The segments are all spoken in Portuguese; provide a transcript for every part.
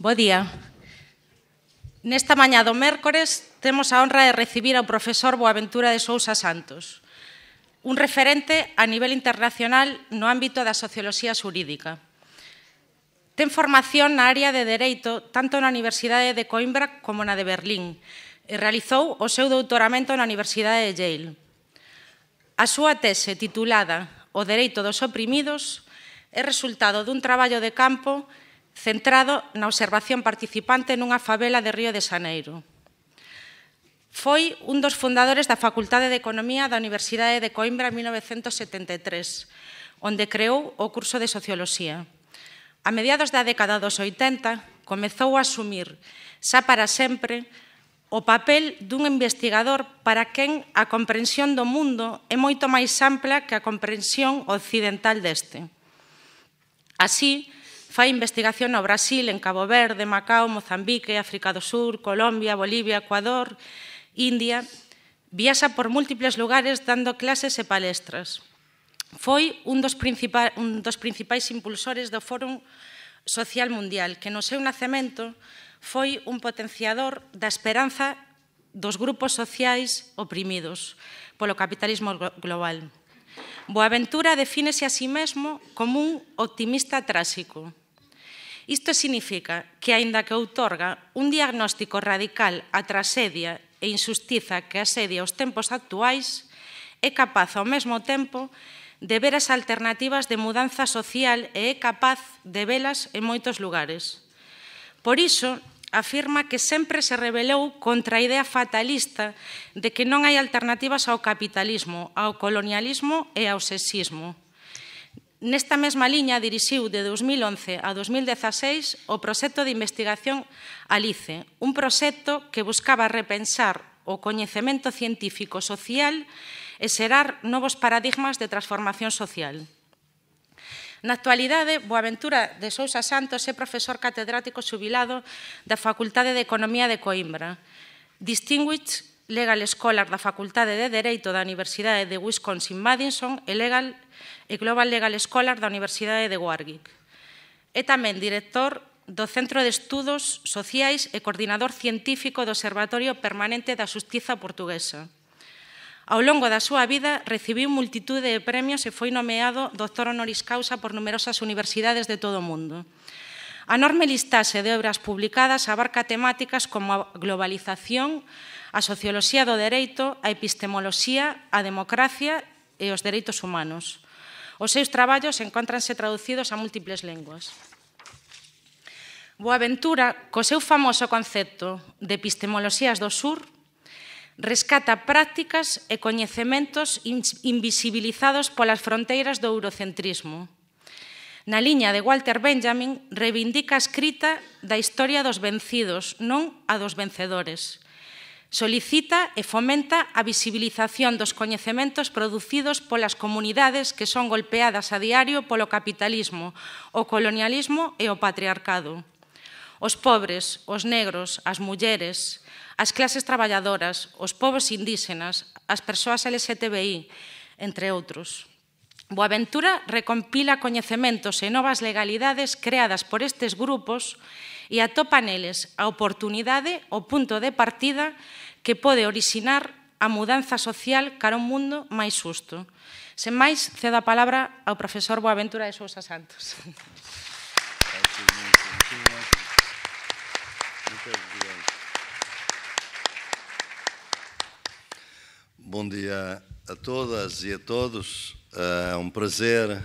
Bo día. Nesta mañá do mércores temos a honra de recibir ao profesor Boaventura de Sousa Santos, un referente a nivel internacional no ámbito da socioloxía xurídica. Ten formación na área de Dereito tanto na Universidade de Coimbra como na de Berlín e realizou o seu doutoramento na Universidade de Yale. A súa tese titulada O Dereito dos Oprimidos é resultado dun traballo de campo que centrado na observación participante nunha favela de Río de Xaneiro. Foi un dos fundadores da Facultade de Economía da Universidade de Coimbra en 1973, onde creou o curso de Socioloxía. A mediados da década dos 80, comezou a asumir, xa para sempre, o papel dun investigador para quen a comprensión do mundo é moito máis ampla que a comprensión occidental deste. Así, fai investigación no Brasil, en Cabo Verde, Macao, Mozambique, África do Sur, Colombia, Bolivia, Ecuador, India. Viaxa por múltiples lugares dando clases e palestras. Foi un dos, un dos principais impulsores do Fórum Social Mundial, que no seu nacemento foi un potenciador da esperanza dos grupos sociais oprimidos polo capitalismo global. Boaventura defínese a sí mesmo como un optimista trásico, Isto significa que, aínda que outorga un diagnóstico radical á trasedia e insustiza que asedia os tempos actuais, é capaz ao mesmo tempo de ver as alternativas de mudanza social e é capaz de velas en moitos lugares. Por iso, afirma que sempre se rebelou contra a idea fatalista de que non hai alternativas ao capitalismo, ao colonialismo e ao sexismo. Nesta mesma liña dirixiu de 2011 a 2016 o proxecto de investigación Alice, un proxecto que buscaba repensar o coñecemento científico social e xerar novos paradigmas de transformación social. Na actualidade, Boaventura de Sousa Santos é profesor catedrático xubilado da Facultade de Economía de Coimbra, Distinguished Legal Scholar da Facultade de Dereito da Universidade de Wisconsin-Madison e, Legal, e Global Legal Scholar da Universidade de Warwick. É tamén director do Centro de Estudos Sociais e coordinador científico do Observatorio Permanente da Xustiza Portuguesa. Ao longo da súa vida recibiu multitude de premios e foi nomeado doctor honoris causa por numerosas universidades de todo o mundo. A enorme listaxe de obras publicadas abarca temáticas como a globalización, a socioloxía do dereito, a epistemoloxía, a democracia e os dereitos humanos. Os seus traballos encontranse traducidos a múltiples lenguas. Boaventura, co seu famoso concepto de epistemoloxías do sur, rescata prácticas e coñecementos invisibilizados polas fronteiras do eurocentrismo. Na liña de Walter Benjamin reivindica a escrita da historia dos vencidos, non a dos vencedores, Solicita e fomenta a visibilización dos coñecementos producidos polas comunidades que son golpeadas a diario polo capitalismo, o colonialismo e o patriarcado. Os pobres, os negros, as mulleres, as clases traballadoras, os povos indígenas, as persoas LGTBI, entre outros. Boaventura recompila coñecementos e novas legalidades creadas por estes grupos e e atopa neles a oportunidade o punto de partida que pode orixinar a mudanza social cara un mundo máis xusto. Sen máis, cedo a palabra ao profesor Boaventura de Sousa Santos. Bom dia a todas e a todos. É um prazer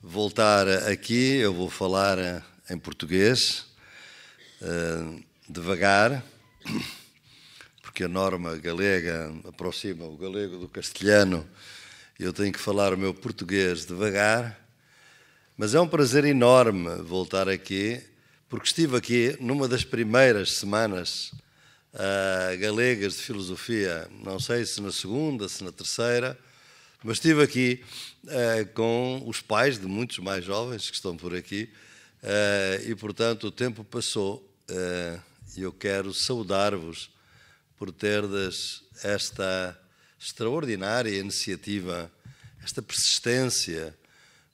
voltar aqui. Eu vou falar em português. Ah, devagar, porque a norma galega aproxima o galego do castelhano, eu tenho que falar o meu português devagar, mas é um prazer enorme voltar aqui, porque estive aqui numa das primeiras semanas uh, galegas de filosofia, não sei se na segunda, se na terceira, mas estive aqui uh, com os pais de muitos mais jovens que estão por aqui uh, e, portanto, o tempo passou eh, e eu quero saudar-vos por terdes esta extraordinária iniciativa, esta persistência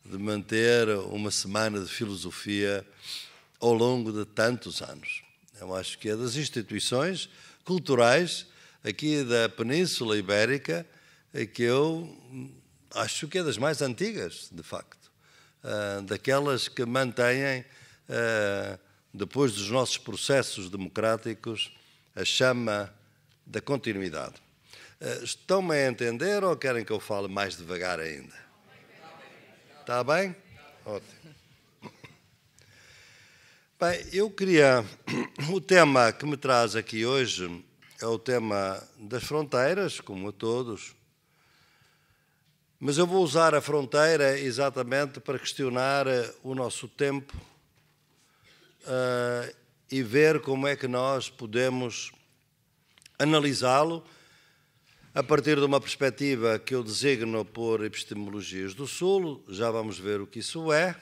de manter uma semana de filosofia ao longo de tantos anos. Eu acho que é das instituições culturais aqui da Península Ibérica eh, que eu acho que é das mais antigas, de facto, eh, daquelas que mantêm depois dos nossos processos democráticos, a chama da continuidade. Eh, estão-me a entender ou querem que eu fale mais devagar ainda? Está bem? Ótimo. Bem, eu queria. O tema que me traz aqui hoje é o tema das fronteiras, como a todos. Mas eu vou usar a fronteira exatamente para questionar eh, o nosso tempo uh, e ver como é que nós podemos analisá-lo a partir de uma perspectiva que eu designo por epistemologias do Sul, já vamos ver o que isso é,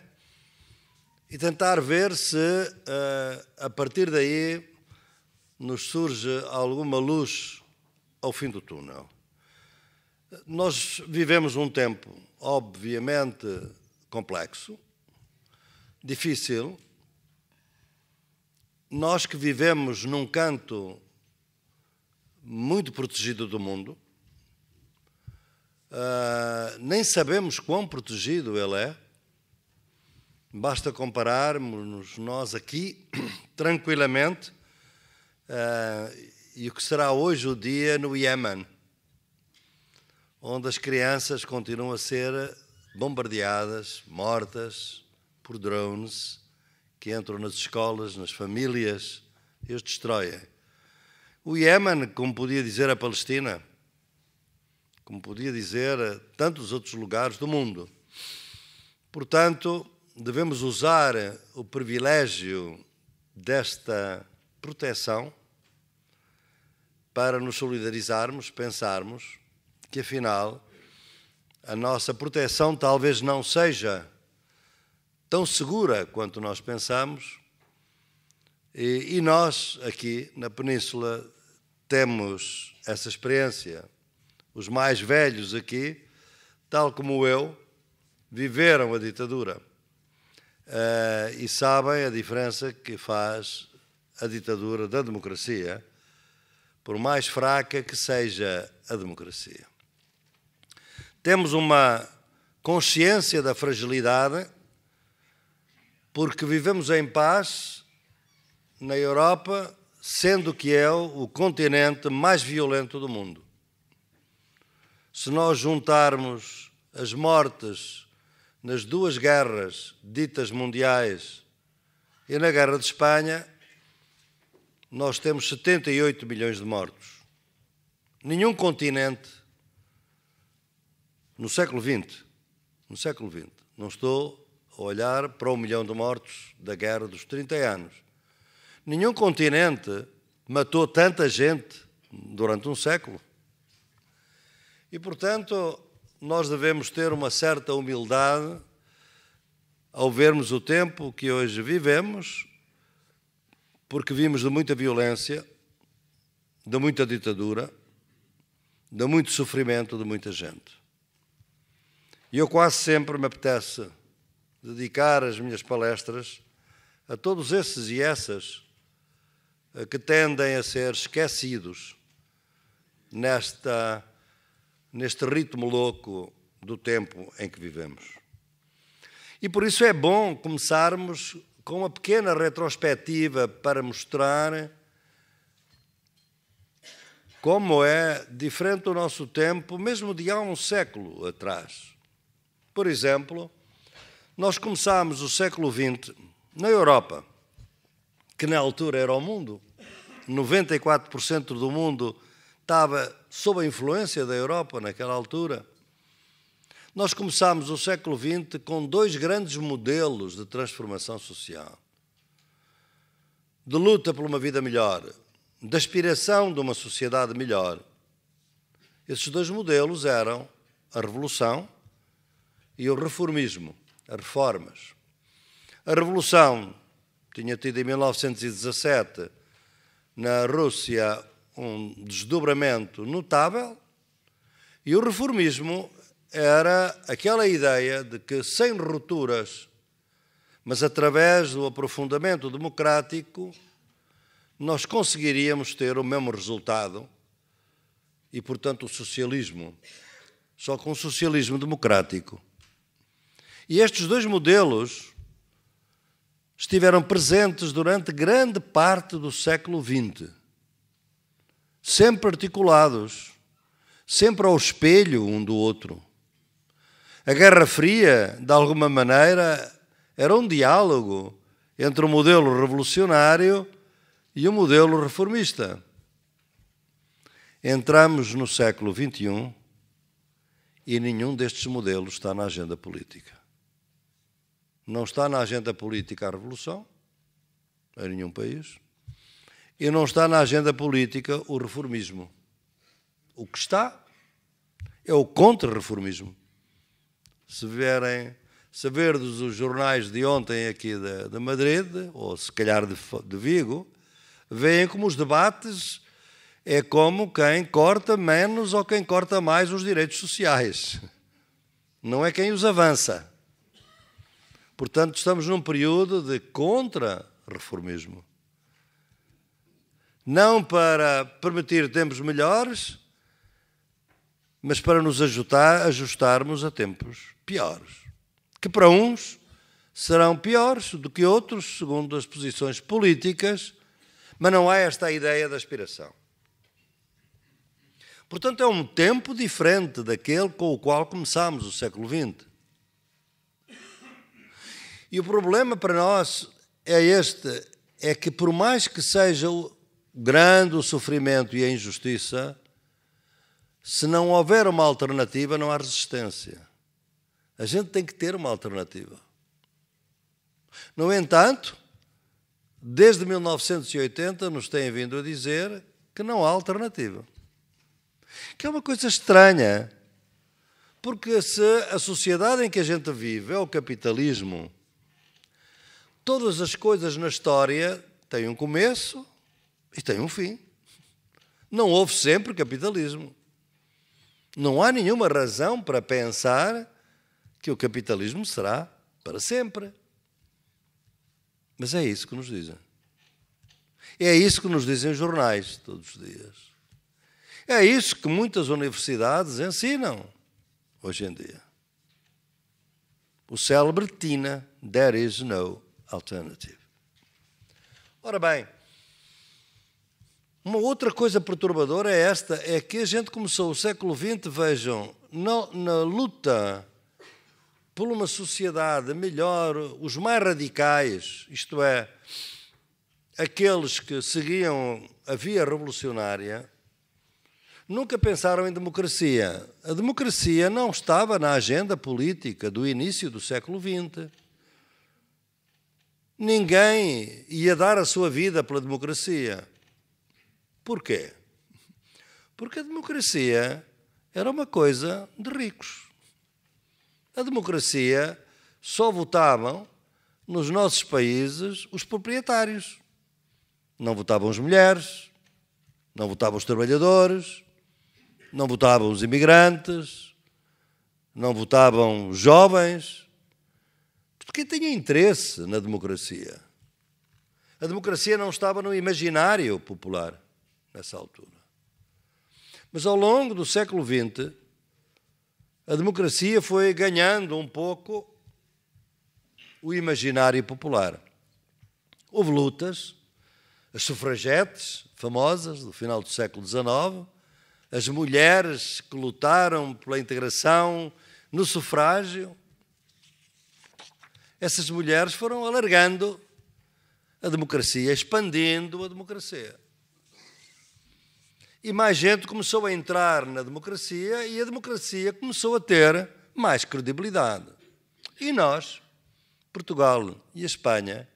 e tentar ver se uh, a partir daí nos surge alguma luz ao fim do túnel. Nós vivemos um tempo, obviamente, complexo, difícil, nós que vivemos num canto muito protegido do mundo, uh, nem sabemos quão protegido ele é. Basta compararmos nós aqui, tranquilamente, uh, e o que será hoje o dia no Iémen, onde as crianças continuam a ser bombardeadas, mortas por drones que entram nas escolas, nas famílias, e os destroem. O Iémen, como podia dizer a Palestina, como podia dizer a tantos outros lugares do mundo. Portanto, devemos usar o privilégio desta proteção para nos solidarizarmos, pensarmos que afinal a nossa proteção talvez não seja tão segura quanto nós pensamos. E, e nós, aqui na Península, temos essa experiência. Os mais velhos aqui, tal como eu, viveram a ditadura uh, e sabem a diferença que faz a ditadura da democracia, por mais fraca que seja a democracia. Temos uma consciência da fragilidade porque vivemos em paz na Europa, sendo que é o continente mais violento do mundo. Se nós juntarmos as mortes nas duas guerras ditas mundiais e na Guerra de Espanha, nós temos 78 milhões de mortos. Nenhum continente no século XX, no século XX, não estou olhar para o um milhão de mortos da guerra dos 30 anos. Nenhum continente matou tanta gente durante um século. E, portanto, nós devemos ter uma certa humildade ao vermos o tempo que hoje vivemos, porque vimos de muita violência, de muita ditadura, de muito sofrimento de muita gente. E eu quase sempre me apetece dedicar as minhas palestras a todos esses e essas eh, que tendem a ser esquecidos nesta, neste ritmo louco do tempo em que vivemos. E por isso é bom começarmos com uma pequena retrospectiva para mostrar como é diferente o nosso tempo, mesmo de há um século atrás. Por exemplo, nós começámos o século XX na Europa, que na altura era o mundo, 94% do mundo estava sob a influência da Europa naquela altura. Nós começámos o século XX com dois grandes modelos de transformação social: de luta por uma vida melhor, de aspiração de uma sociedade melhor. Esses dois modelos eram a revolução e o reformismo as reformas. A Revolução tinha tido em 1917 na Rússia um desdobramento notável e o reformismo era aquela ideia de que sem rupturas, mas através do aprofundamento democrático, nós conseguiríamos ter o mesmo resultado e, portanto, o socialismo. Só com o socialismo democrático e estes dois modelos estiveram presentes durante grande parte do século XX, sempre articulados, sempre ao espelho um do outro. A Guerra Fria, de alguma maneira, era um diálogo entre o modelo revolucionário e o modelo reformista. Entramos no século XXI e nenhum destes modelos está na agenda política. Não está na agenda política a revolução, em nenhum país, e não está na agenda política o reformismo. O que está é o contra-reformismo. Se vierem se dos os jornais de ontem aqui de, de Madrid, ou se calhar de, de Vigo, veem como os debates é como quem corta menos ou quem corta mais os direitos sociais. Não é quem os avança. Portanto, estamos num período de contra-reformismo. Não para permitir tempos melhores, mas para nos ajudar, ajustarmos a tempos piores. Que para uns serão piores do que outros, segundo as posições políticas, mas não há esta ideia da aspiração. Portanto, é um tempo diferente daquele com o qual começámos o século XX. E o problema para nós é este: é que, por mais que seja grande o sofrimento e a injustiça, se não houver uma alternativa, não há resistência. A gente tem que ter uma alternativa. No entanto, desde 1980 nos têm vindo a dizer que não há alternativa. Que é uma coisa estranha, porque se a sociedade em que a gente vive é o capitalismo, Todas as coisas na história têm um começo e têm um fim. Não houve sempre capitalismo. Não há nenhuma razão para pensar que o capitalismo será para sempre. Mas é isso que nos dizem. É isso que nos dizem os jornais todos os dias. É isso que muitas universidades ensinam hoje em dia. O célebre Tina, There is no alternative. Ora bem, uma outra coisa perturbadora é esta, é que a gente começou o século XX, vejam, na, na luta por uma sociedade melhor, os mais radicais, isto é, aqueles que seguiam a via revolucionária, nunca pensaram em democracia. A democracia não estava na agenda política do início do século XX. Ninguém ia dar a sua vida pela democracia. Porquê? Porque a democracia era uma coisa de ricos. A democracia só votavam nos nossos países os proprietários. Não votavam as mulheres, não votavam os trabalhadores, não votavam os imigrantes, não votavam os jovens, porque tinha interesse na democracia. A democracia não estava no imaginário popular nessa altura. Mas ao longo do século XX, a democracia foi ganhando um pouco o imaginário popular. Houve lutas, as sufragetes famosas do final do século XIX, as mulheres que lutaram pela integração no sufrágio, essas mulheres foram alargando a democracia, expandindo a democracia. E mais gente começou a entrar na democracia e a democracia começou a ter mais credibilidade. E nós, Portugal e Espanha,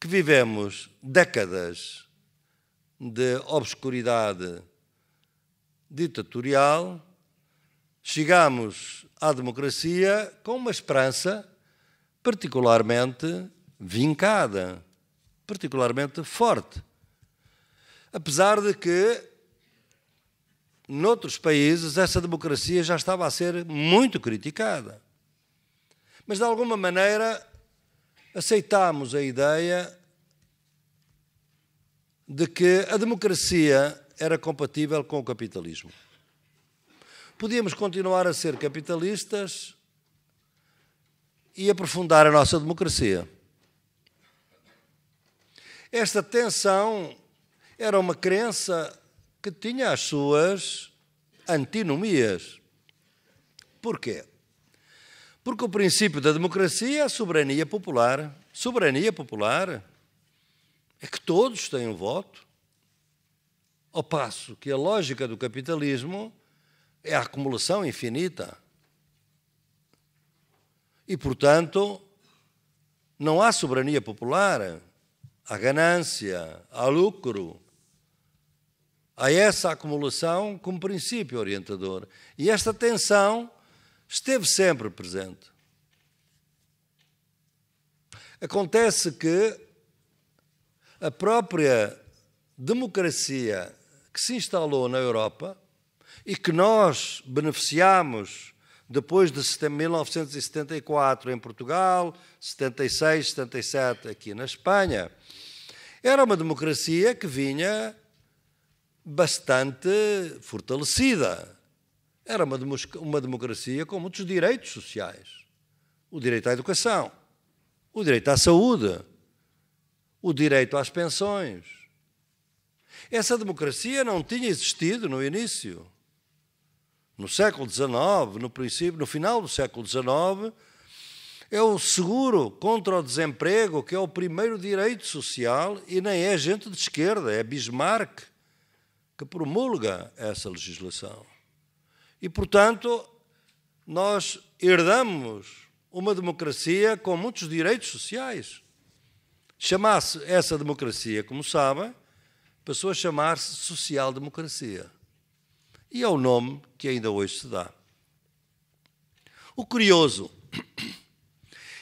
que vivemos décadas de obscuridade ditatorial, chegamos à democracia com uma esperança particularmente vincada, particularmente forte. Apesar de que, noutros países, essa democracia já estava a ser muito criticada. Mas, de alguma maneira, aceitámos a ideia de que a democracia era compatível com o capitalismo. Podíamos continuar a ser capitalistas e aprofundar a nossa democracia. Esta tensão era uma crença que tinha as suas antinomias. Porquê? Porque o princípio da democracia é a soberania popular. Soberania popular é que todos têm um voto, ao passo que a lógica do capitalismo é a acumulação infinita. E, portanto, não há soberania popular, há ganância, há lucro. Há essa acumulação como princípio orientador. E esta tensão esteve sempre presente. Acontece que a própria democracia que se instalou na Europa e que nós beneficiamos depois de 1974 em Portugal, 76, 77 aqui na Espanha. Era uma democracia que vinha bastante fortalecida. Era uma, uma democracia com muitos direitos sociais: o direito à educação, o direito à saúde, o direito às pensões. Essa democracia não tinha existido no início no século XIX, no princípio, no final do século XIX, é o seguro contra o desemprego, que é o primeiro direito social, e nem é gente de esquerda, é Bismarck que promulga essa legislação. E, portanto, nós herdamos uma democracia com muitos direitos sociais. Chamasse essa democracia, como sabem, passou a chamar-se social-democracia e é o nome que ainda hoje se dá. O curioso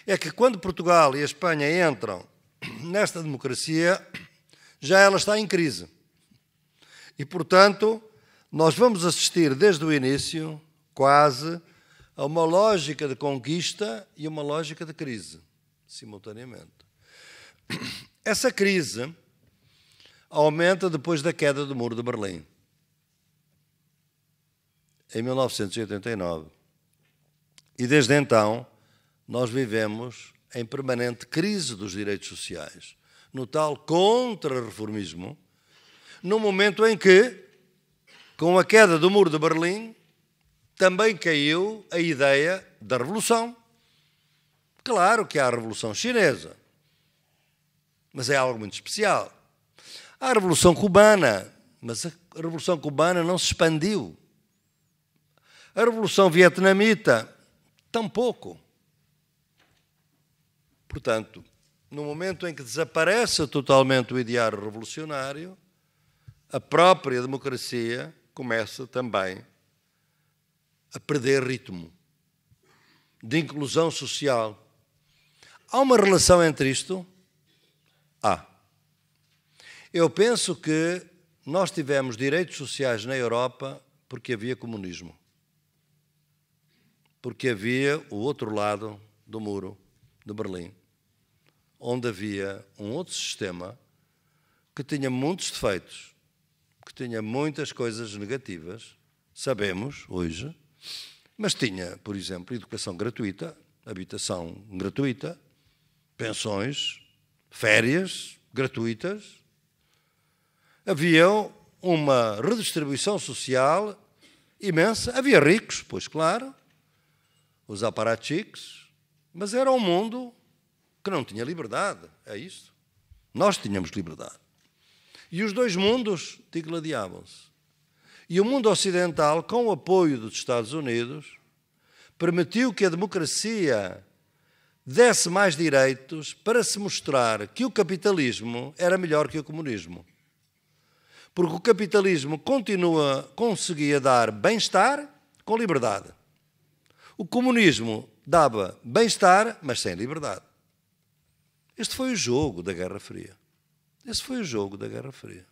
é que quando Portugal e a Espanha entram nesta democracia, já ela está em crise. E, portanto, nós vamos assistir desde o início, quase, a uma lógica de conquista e uma lógica de crise, simultaneamente. Essa crise aumenta depois da queda do Muro de Berlim em 1989. E desde então, nós vivemos em permanente crise dos direitos sociais, no tal contra-reformismo, no momento em que, com a queda do Muro de Berlim, também caiu a ideia da revolução. Claro que há a Revolução Chinesa, mas é algo muito especial. Há a Revolução Cubana, mas a Revolução Cubana não se expandiu a Revolução Vietnamita, tampouco. Portanto, no momento em que desaparece totalmente o ideário revolucionário, a própria democracia começa também a perder ritmo de inclusão social. Há uma relação entre isto? Há. Eu penso que nós tivemos direitos sociais na Europa porque havia comunismo porque havia o outro lado do muro de Berlim, onde havia um outro sistema que tinha muitos defeitos, que tinha muitas coisas negativas, sabemos hoje, mas tinha, por exemplo, educação gratuita, habitação gratuita, pensões, férias gratuitas. Havia uma redistribuição social imensa. Havia ricos, pois claro, os aparatiques, mas era um mundo que não tinha liberdade, é isso? Nós tínhamos liberdade. E os dois mundos digladiavam-se. E o mundo ocidental, com o apoio dos Estados Unidos, permitiu que a democracia desse mais direitos para se mostrar que o capitalismo era melhor que o comunismo. Porque o capitalismo continua, conseguia dar bem-estar com liberdade. O comunismo dava bem-estar, mas sem liberdade. Este foi o jogo da Guerra Fria. Este foi o jogo da Guerra Fria.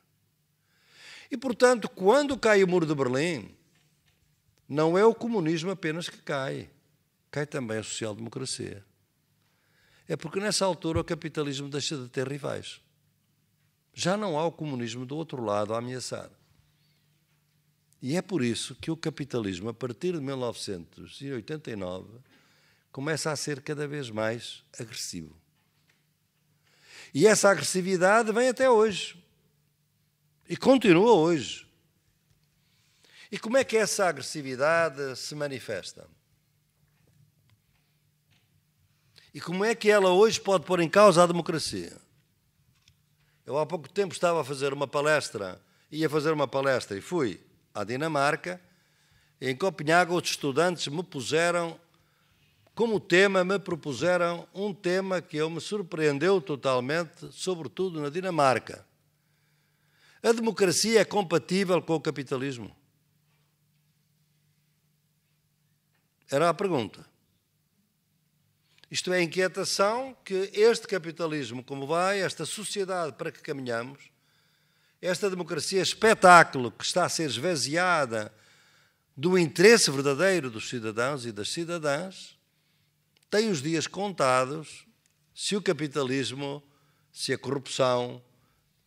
E, portanto, quando cai o muro de Berlim, não é o comunismo apenas que cai, cai também a social-democracia. É porque nessa altura o capitalismo deixa de ter rivais. Já não há o comunismo do outro lado a ameaçar. E é por isso que o capitalismo, a partir de 1989, começa a ser cada vez mais agressivo. E essa agressividade vem até hoje. E continua hoje. E como é que essa agressividade se manifesta? E como é que ela hoje pode pôr em causa a democracia? Eu há pouco tempo estava a fazer uma palestra, ia fazer uma palestra e fui à Dinamarca, em Copenhaga os estudantes me puseram, como tema, me propuseram um tema que eu me surpreendeu totalmente, sobretudo na Dinamarca. A democracia é compatível com o capitalismo? Era a pergunta. Isto é a inquietação que este capitalismo, como vai, esta sociedade para que caminhamos, esta democracia é espetáculo que está a ser esvaziada do interesse verdadeiro dos cidadãos e das cidadãs, tem os dias contados se o capitalismo, se a corrupção,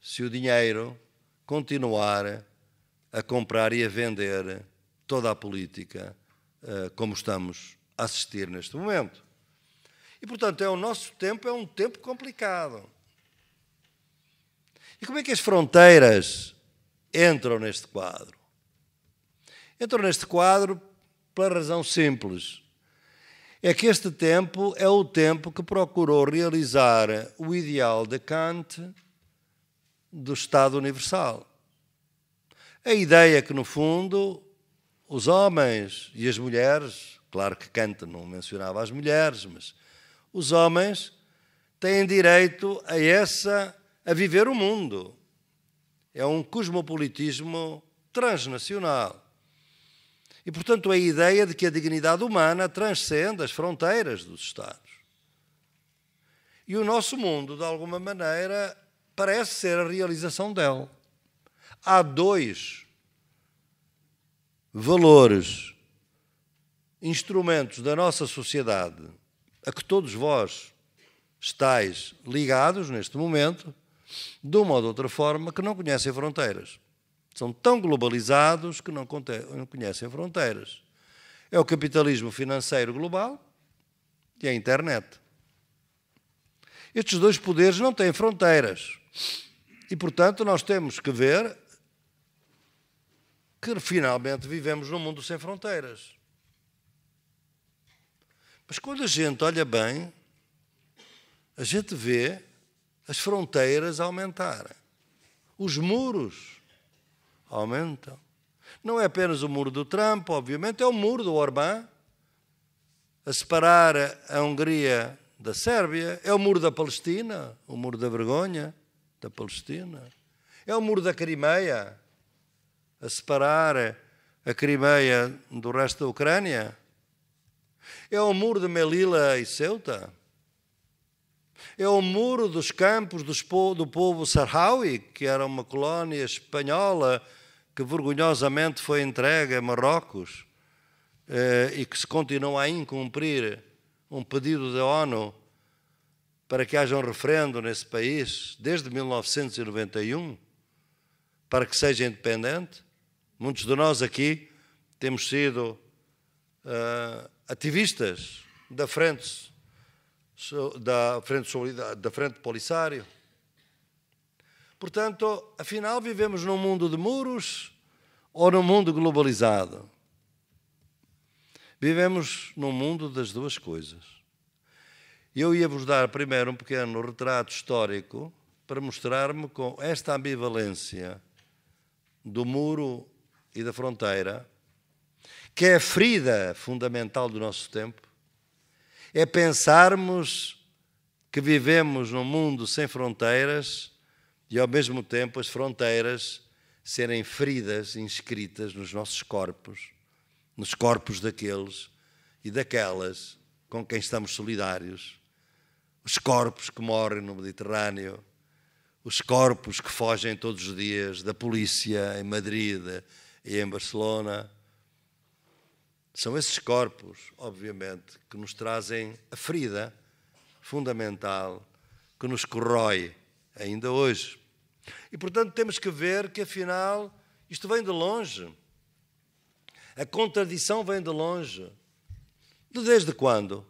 se o dinheiro continuar a comprar e a vender toda a política eh, como estamos a assistir neste momento. E, portanto, é o nosso tempo é um tempo complicado. E como é que as fronteiras entram neste quadro? Entram neste quadro pela razão simples. É que este tempo é o tempo que procurou realizar o ideal de Kant do Estado Universal. A ideia que, no fundo, os homens e as mulheres, claro que Kant não mencionava as mulheres, mas os homens têm direito a essa a viver o mundo. É um cosmopolitismo transnacional. E, portanto, a ideia de que a dignidade humana transcende as fronteiras dos Estados. E o nosso mundo, de alguma maneira, parece ser a realização dela. Há dois valores, instrumentos da nossa sociedade a que todos vós estáis ligados neste momento, de uma ou de outra forma, que não conhecem fronteiras. São tão globalizados que não conhecem fronteiras. É o capitalismo financeiro global e a internet. Estes dois poderes não têm fronteiras. E, portanto, nós temos que ver que finalmente vivemos num mundo sem fronteiras. Mas quando a gente olha bem, a gente vê as fronteiras aumentaram. Os muros aumentam. Não é apenas o muro do Trump, obviamente, é o muro do Orbán a separar a Hungria da Sérvia, é o muro da Palestina, o muro da vergonha da Palestina, é o muro da Crimeia a separar a Crimeia do resto da Ucrânia, é o muro de Melilla e Ceuta é o muro dos campos do povo Sarrawi, que era uma colónia espanhola que vergonhosamente foi entregue a Marrocos eh, e que se continua a incumprir um pedido da ONU para que haja um referendo nesse país desde 1991 para que seja independente. Muitos de nós aqui temos sido uh, ativistas da frente da Frente, da frente Polisário. Portanto, afinal, vivemos num mundo de muros ou num mundo globalizado? Vivemos num mundo das duas coisas. Eu ia-vos dar primeiro um pequeno retrato histórico para mostrar-me com esta ambivalência do muro e da fronteira, que é a ferida fundamental do nosso tempo, é pensarmos que vivemos num mundo sem fronteiras e, ao mesmo tempo, as fronteiras serem feridas, inscritas nos nossos corpos, nos corpos daqueles e daquelas com quem estamos solidários. Os corpos que morrem no Mediterrâneo, os corpos que fogem todos os dias da polícia em Madrid e em Barcelona são esses corpos, obviamente, que nos trazem a ferida fundamental que nos corrói ainda hoje. E, portanto, temos que ver que, afinal, isto vem de longe. A contradição vem de longe. De desde quando?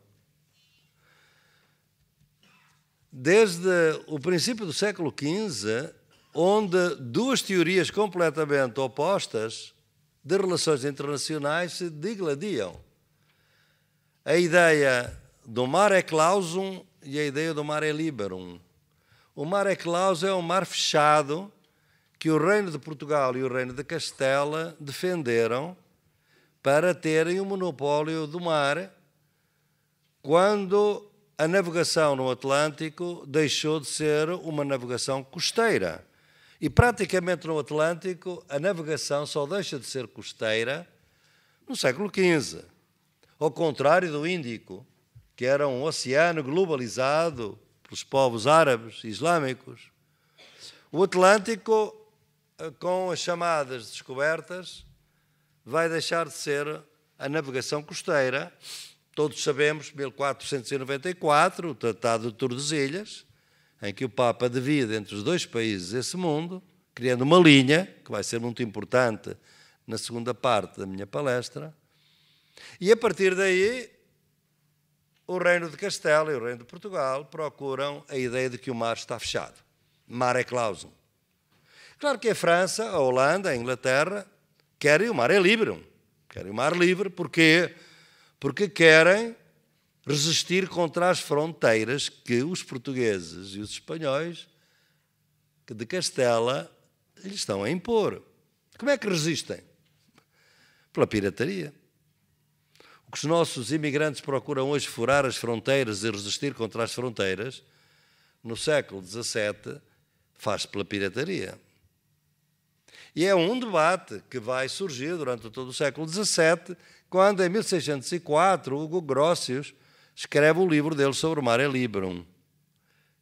Desde o princípio do século XV, onde duas teorias completamente opostas de relações internacionais se digladiam. A ideia do mar é clausum e a ideia do mar é liberum. O mar é clausum é um mar fechado que o Reino de Portugal e o Reino de Castela defenderam para terem o um monopólio do mar quando a navegação no Atlântico deixou de ser uma navegação costeira. E praticamente no Atlântico, a navegação só deixa de ser costeira no século XV, ao contrário do Índico, que era um oceano globalizado pelos povos árabes e islâmicos. O Atlântico, eh, com as chamadas descobertas, vai deixar de ser a navegação costeira. Todos sabemos, 1494, o Tratado de Tordesilhas, em que o Papa divide entre os dois países esse mundo, criando uma linha, que vai ser muito importante na segunda parte da minha palestra, e a partir daí o Reino de Castela e o Reino de Portugal procuram a ideia de que o mar está fechado. Mar é clausum. Claro que a França, a Holanda, a Inglaterra querem o mar é livre. Querem o mar livre, porquê? Porque querem resistir contra as fronteiras que os portugueses e os espanhóis de Castela lhes estão a impor. Como é que resistem? Pela pirataria. O que os nossos imigrantes procuram hoje furar as fronteiras e resistir contra as fronteiras, no século XVII, faz pela pirataria. E é um debate que vai surgir durante todo o século XVII, quando, em 1604, Hugo Grotius escreve o livro dele sobre o Mare é Liberum.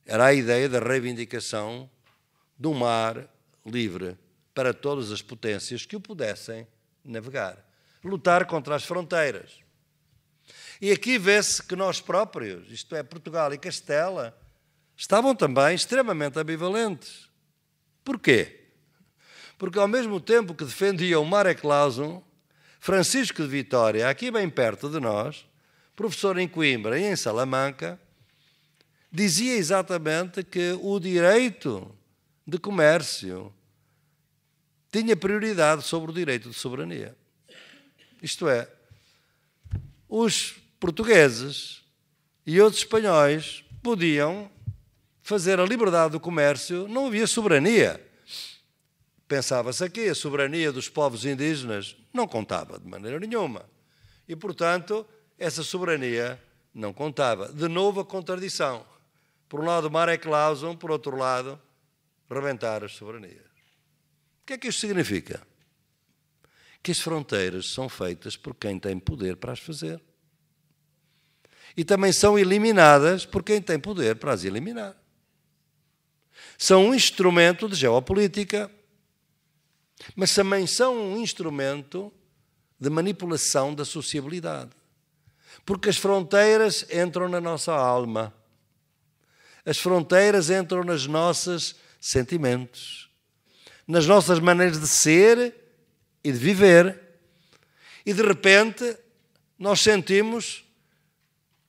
Era a ideia da reivindicação do mar livre para todas as potências que o pudessem navegar. Lutar contra as fronteiras. E aqui vê-se que nós próprios, isto é, Portugal e Castela, estavam também extremamente ambivalentes. Porquê? Porque ao mesmo tempo que defendiam o Mare Clausum, Francisco de Vitória, aqui bem perto de nós, professor em Coimbra e em Salamanca, dizia exatamente que o direito de comércio tinha prioridade sobre o direito de soberania. Isto é, os portugueses e outros espanhóis podiam fazer a liberdade do comércio, não havia soberania. Pensava-se aqui, a soberania dos povos indígenas não contava de maneira nenhuma. E, portanto, essa soberania não contava. De novo a contradição. Por um lado, é Clausum, por outro lado, rebentar as soberanias. O que é que isto significa? Que as fronteiras são feitas por quem tem poder para as fazer. E também são eliminadas por quem tem poder para as eliminar. São um instrumento de geopolítica, mas também são um instrumento de manipulação da sociabilidade. Porque as fronteiras entram na nossa alma. As fronteiras entram nos nossos sentimentos, nas nossas maneiras de ser e de viver. E de repente nós sentimos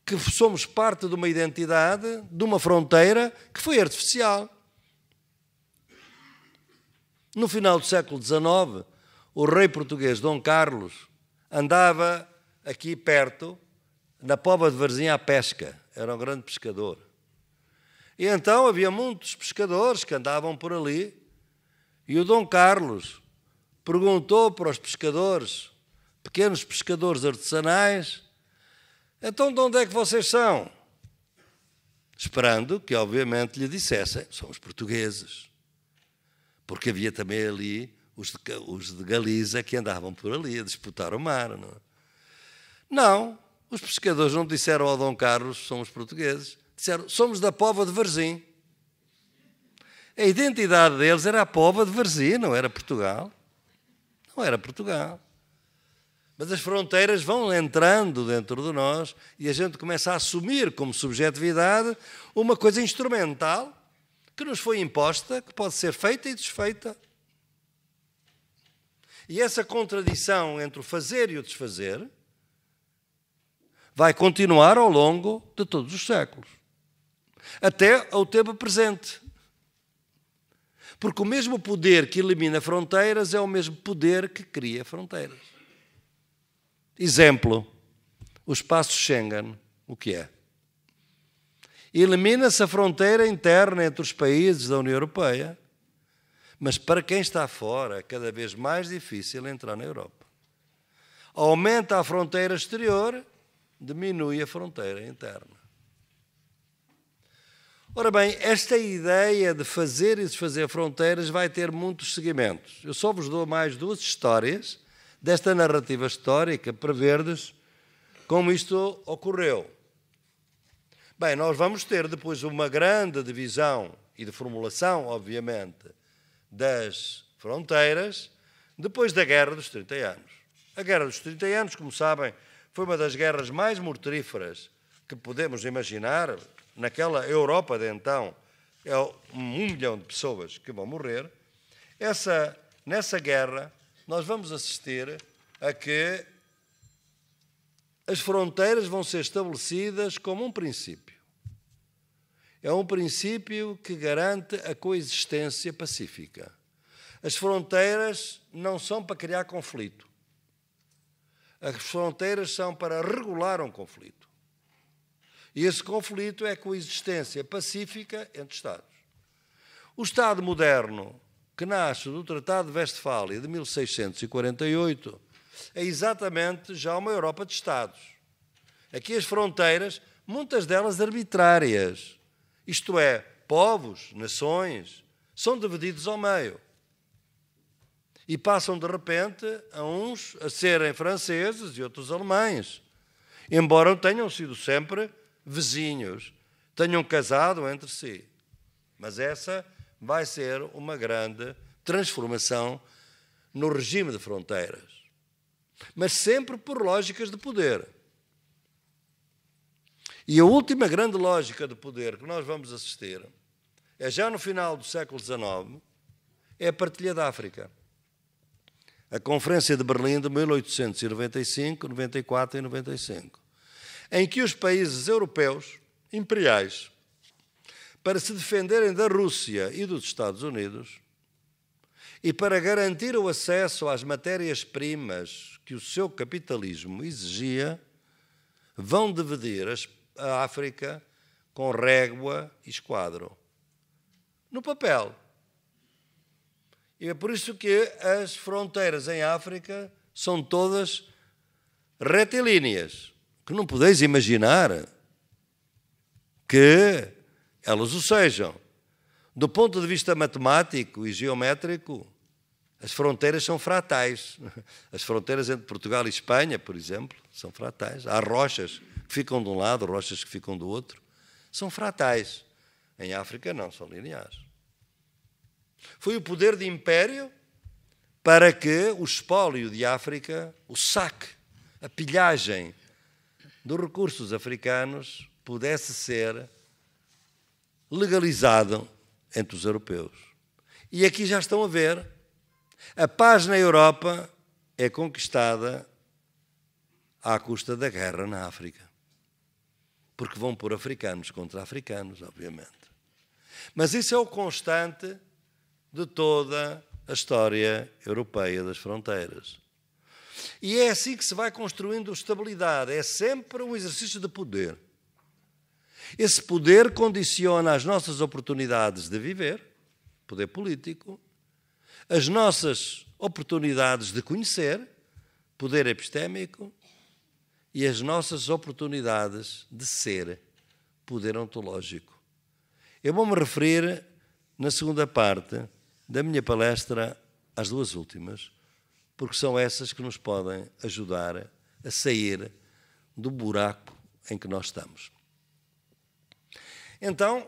que somos parte de uma identidade, de uma fronteira que foi artificial. No final do século XIX, o rei português Dom Carlos andava aqui perto na Pova de Varzim à pesca. Era um grande pescador. E então havia muitos pescadores que andavam por ali. E o Dom Carlos perguntou para os pescadores, pequenos pescadores artesanais, então de onde é que vocês são? Esperando que, obviamente, lhe dissessem: somos portugueses. Porque havia também ali os de, os de Galiza que andavam por ali a disputar o mar. Não, é? não os pescadores não disseram ao Dom Carlos, "Somos portugueses, disseram, somos da Pova de Varzim. A identidade deles era a Pova de Varzim, não era Portugal. Não era Portugal. Mas as fronteiras vão entrando dentro de nós e a gente começa a assumir como subjetividade uma coisa instrumental que nos foi imposta, que pode ser feita e desfeita. E essa contradição entre o fazer e o desfazer vai continuar ao longo de todos os séculos, até ao tempo presente. Porque o mesmo poder que elimina fronteiras é o mesmo poder que cria fronteiras. Exemplo: o espaço Schengen, o que é? Elimina-se a fronteira interna entre os países da União Europeia, mas para quem está fora, é cada vez mais difícil entrar na Europa. Aumenta a fronteira exterior diminui a fronteira interna. Ora bem, esta ideia de fazer e desfazer fronteiras vai ter muitos seguimentos. Eu só vos dou mais duas histórias desta narrativa histórica para verdes como isto ocorreu. Bem, nós vamos ter depois uma grande divisão e de formulação, obviamente, das fronteiras depois da Guerra dos 30 Anos. A Guerra dos 30 Anos, como sabem, foi uma das guerras mais mortíferas que podemos imaginar naquela Europa de então. É um milhão de pessoas que vão morrer. Essa, nessa guerra, nós vamos assistir a que as fronteiras vão ser estabelecidas como um princípio. É um princípio que garante a coexistência pacífica. As fronteiras não são para criar conflito. As fronteiras são para regular um conflito. E esse conflito é a coexistência pacífica entre Estados. O Estado moderno, que nasce do Tratado de Westfália de 1648, é exatamente já uma Europa de Estados. Aqui as fronteiras, muitas delas arbitrárias, isto é, povos, nações, são divididos ao meio e passam de repente a uns a serem franceses e outros alemães, embora tenham sido sempre vizinhos, tenham casado entre si. Mas essa vai ser uma grande transformação no regime de fronteiras, mas sempre por lógicas de poder. E a última grande lógica de poder que nós vamos assistir é já no final do século XIX, é a partilha da África a Conferência de Berlim de 1895, 94 e 95, em que os países europeus imperiais, para se defenderem da Rússia e dos Estados Unidos e para garantir o acesso às matérias-primas que o seu capitalismo exigia, vão dividir a África com régua e esquadro. No papel, e é por isso que as fronteiras em África são todas retilíneas, que não podeis imaginar que elas o sejam. Do ponto de vista matemático e geométrico, as fronteiras são fratais. As fronteiras entre Portugal e Espanha, por exemplo, são fratais. Há rochas que ficam de um lado, rochas que ficam do outro. São fratais. Em África, não, são lineares. Foi o poder de império para que o espólio de África, o saque, a pilhagem dos recursos africanos pudesse ser legalizado entre os europeus. E aqui já estão a ver, a paz na Europa é conquistada à custa da guerra na África. Porque vão por africanos contra africanos, obviamente. Mas isso é o constante de toda a história europeia das fronteiras. E é assim que se vai construindo estabilidade, é sempre um exercício de poder. Esse poder condiciona as nossas oportunidades de viver, poder político, as nossas oportunidades de conhecer, poder epistémico, e as nossas oportunidades de ser, poder ontológico. Eu vou me referir na segunda parte da minha palestra, as duas últimas, porque são essas que nos podem ajudar a sair do buraco em que nós estamos. Então,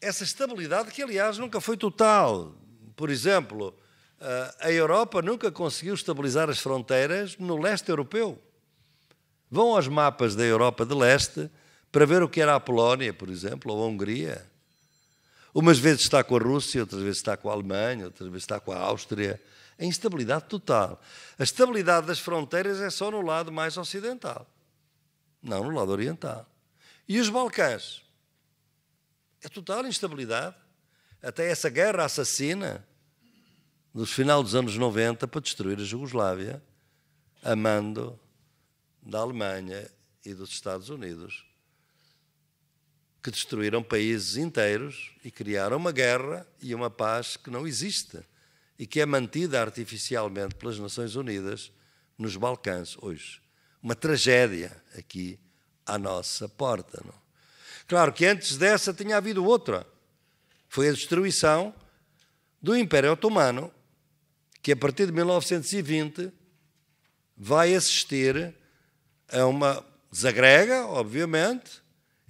essa estabilidade que, aliás, nunca foi total. Por exemplo, a Europa nunca conseguiu estabilizar as fronteiras no leste europeu. Vão aos mapas da Europa de leste para ver o que era a Polónia, por exemplo, ou a Hungria. Umas vezes está com a Rússia, outras vezes está com a Alemanha, outras vezes está com a Áustria. A instabilidade total. A estabilidade das fronteiras é só no lado mais ocidental, não no lado oriental. E os Balcãs? É total instabilidade. Até essa guerra assassina no final dos anos 90 para destruir a Jugoslávia, a mando da Alemanha e dos Estados Unidos que destruíram países inteiros e criaram uma guerra e uma paz que não existe e que é mantida artificialmente pelas Nações Unidas nos Balcãs hoje. Uma tragédia aqui à nossa porta. Não? Claro que antes dessa tinha havido outra. Foi a destruição do Império Otomano, que a partir de 1920 vai assistir a uma desagrega, obviamente,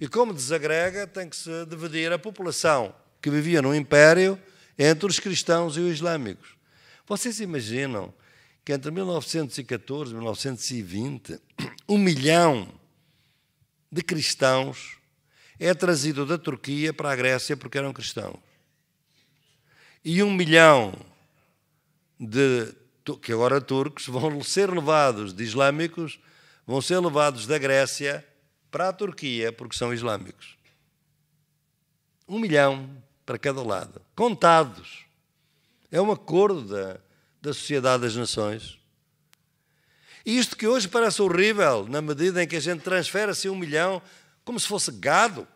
e como desagrega, tem que se dividir a população que vivia no Império entre os cristãos e os islâmicos. Vocês imaginam que entre 1914 e 1920, um milhão de cristãos é trazido da Turquia para a Grécia porque eram cristãos. E um milhão de que agora turcos vão ser levados de islâmicos, vão ser levados da Grécia para a Turquia, porque são islâmicos. Um milhão para cada lado, contados. É um acordo da, da Sociedade das Nações. E isto que hoje parece horrível, na medida em que a gente transfere assim um milhão como se fosse gado.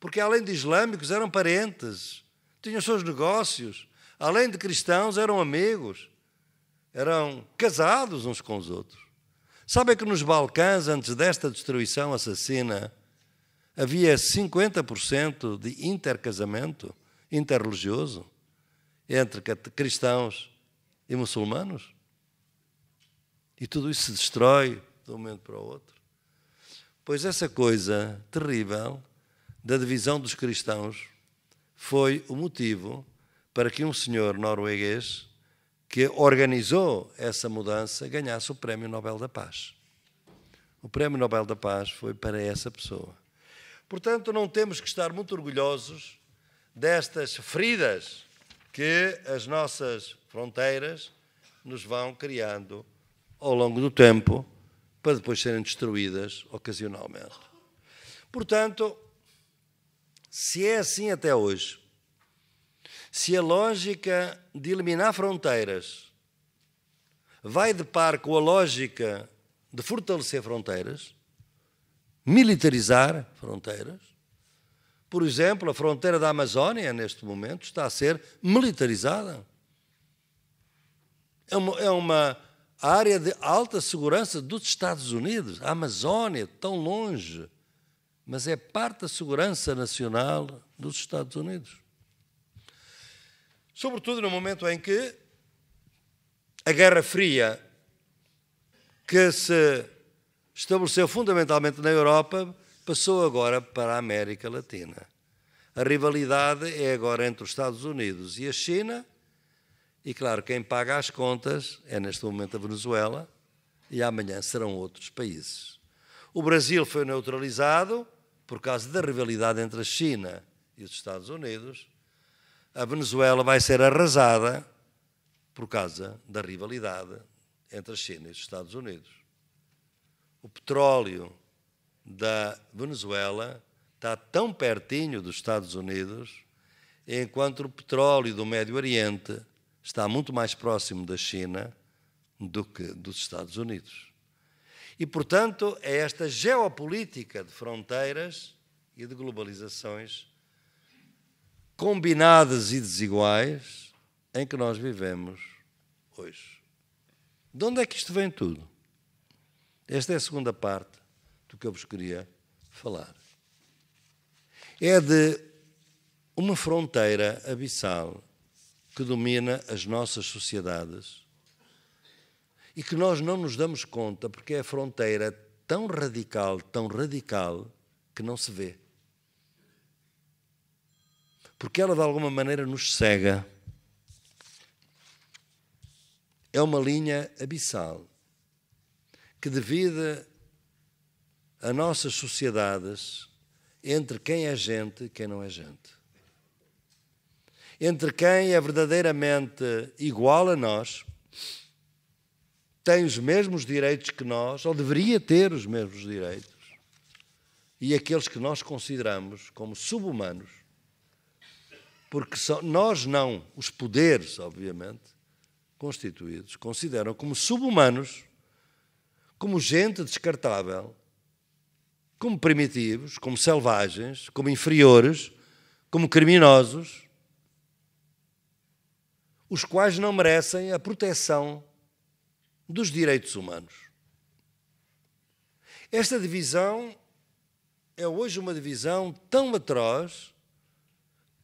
Porque além de islâmicos eram parentes, tinham seus negócios, além de cristãos eram amigos, eram casados uns com os outros. Sabem que nos Balcãs, antes desta destruição assassina, havia 50% de intercasamento interreligioso entre cristãos e muçulmanos? E tudo isso se destrói de um momento para o outro. Pois essa coisa terrível da divisão dos cristãos foi o motivo para que um senhor norueguês que organizou essa mudança, ganhasse o Prémio Nobel da Paz. O Prémio Nobel da Paz foi para essa pessoa. Portanto, não temos que estar muito orgulhosos destas feridas que as nossas fronteiras nos vão criando ao longo do tempo para depois serem destruídas ocasionalmente. Portanto, se é assim até hoje, se a lógica de eliminar fronteiras vai de par com a lógica de fortalecer fronteiras, militarizar fronteiras, por exemplo, a fronteira da Amazónia, neste momento, está a ser militarizada. É uma, é uma área de alta segurança dos Estados Unidos, a Amazónia, tão longe, mas é parte da segurança nacional dos Estados Unidos. Sobretudo no momento em que a Guerra Fria, que se estabeleceu fundamentalmente na Europa, passou agora para a América Latina. A rivalidade é agora entre os Estados Unidos e a China, e claro, quem paga as contas é neste momento a Venezuela, e amanhã serão outros países. O Brasil foi neutralizado por causa da rivalidade entre a China e os Estados Unidos, a Venezuela vai ser arrasada por causa da rivalidade entre a China e os Estados Unidos. O petróleo da Venezuela está tão pertinho dos Estados Unidos, enquanto o petróleo do Médio Oriente está muito mais próximo da China do que dos Estados Unidos. E, portanto, é esta geopolítica de fronteiras e de globalizações combinadas e desiguais em que nós vivemos hoje. De onde é que isto vem tudo? Esta é a segunda parte do que eu vos queria falar. É de uma fronteira abissal que domina as nossas sociedades e que nós não nos damos conta porque é a fronteira tão radical, tão radical, que não se vê porque ela de alguma maneira nos cega. É uma linha abissal que divide as nossas sociedades entre quem é gente e quem não é gente. Entre quem é verdadeiramente igual a nós, tem os mesmos direitos que nós, ou deveria ter os mesmos direitos, e aqueles que nós consideramos como subhumanos, porque só, nós não, os poderes, obviamente, constituídos, consideram como subhumanos, como gente descartável, como primitivos, como selvagens, como inferiores, como criminosos, os quais não merecem a proteção dos direitos humanos. Esta divisão é hoje uma divisão tão atroz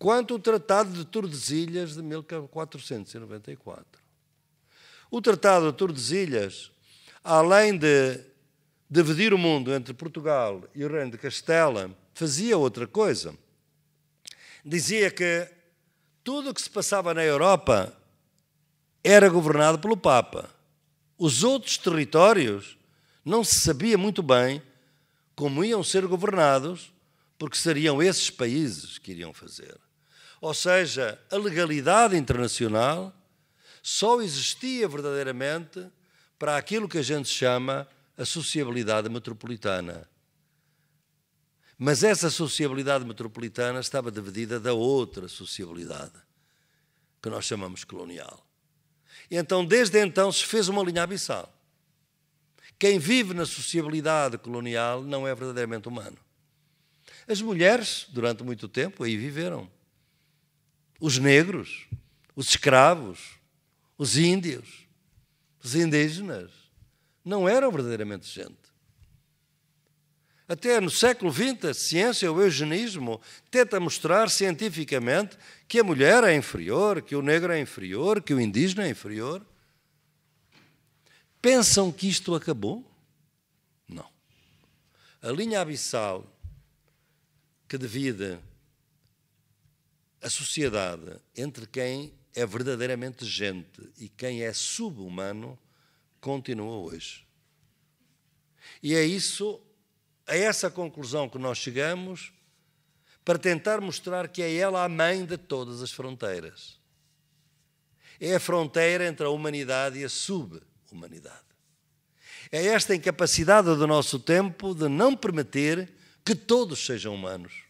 quanto o Tratado de Tordesilhas de 1494. O Tratado de Tordesilhas, além de dividir o mundo entre Portugal e o Reino de Castela, fazia outra coisa. Dizia que tudo o que se passava na Europa era governado pelo Papa. Os outros territórios não se sabia muito bem como iam ser governados, porque seriam esses países que iriam fazer. Ou seja, a legalidade internacional só existia verdadeiramente para aquilo que a gente chama a sociabilidade metropolitana. Mas essa sociabilidade metropolitana estava dividida da outra sociabilidade, que nós chamamos colonial. E então, desde então, se fez uma linha abissal. Quem vive na sociabilidade colonial não é verdadeiramente humano. As mulheres, durante muito tempo, aí viveram os negros, os escravos, os índios, os indígenas, não eram verdadeiramente gente. Até no século XX, a ciência, o eugenismo, tenta mostrar cientificamente que a mulher é inferior, que o negro é inferior, que o indígena é inferior. Pensam que isto acabou? Não. A linha abissal que divide a sociedade entre quem é verdadeiramente gente e quem é subhumano continua hoje. E é isso, a é essa conclusão que nós chegamos para tentar mostrar que é ela a mãe de todas as fronteiras. É a fronteira entre a humanidade e a subhumanidade. É esta incapacidade do nosso tempo de não permitir que todos sejam humanos.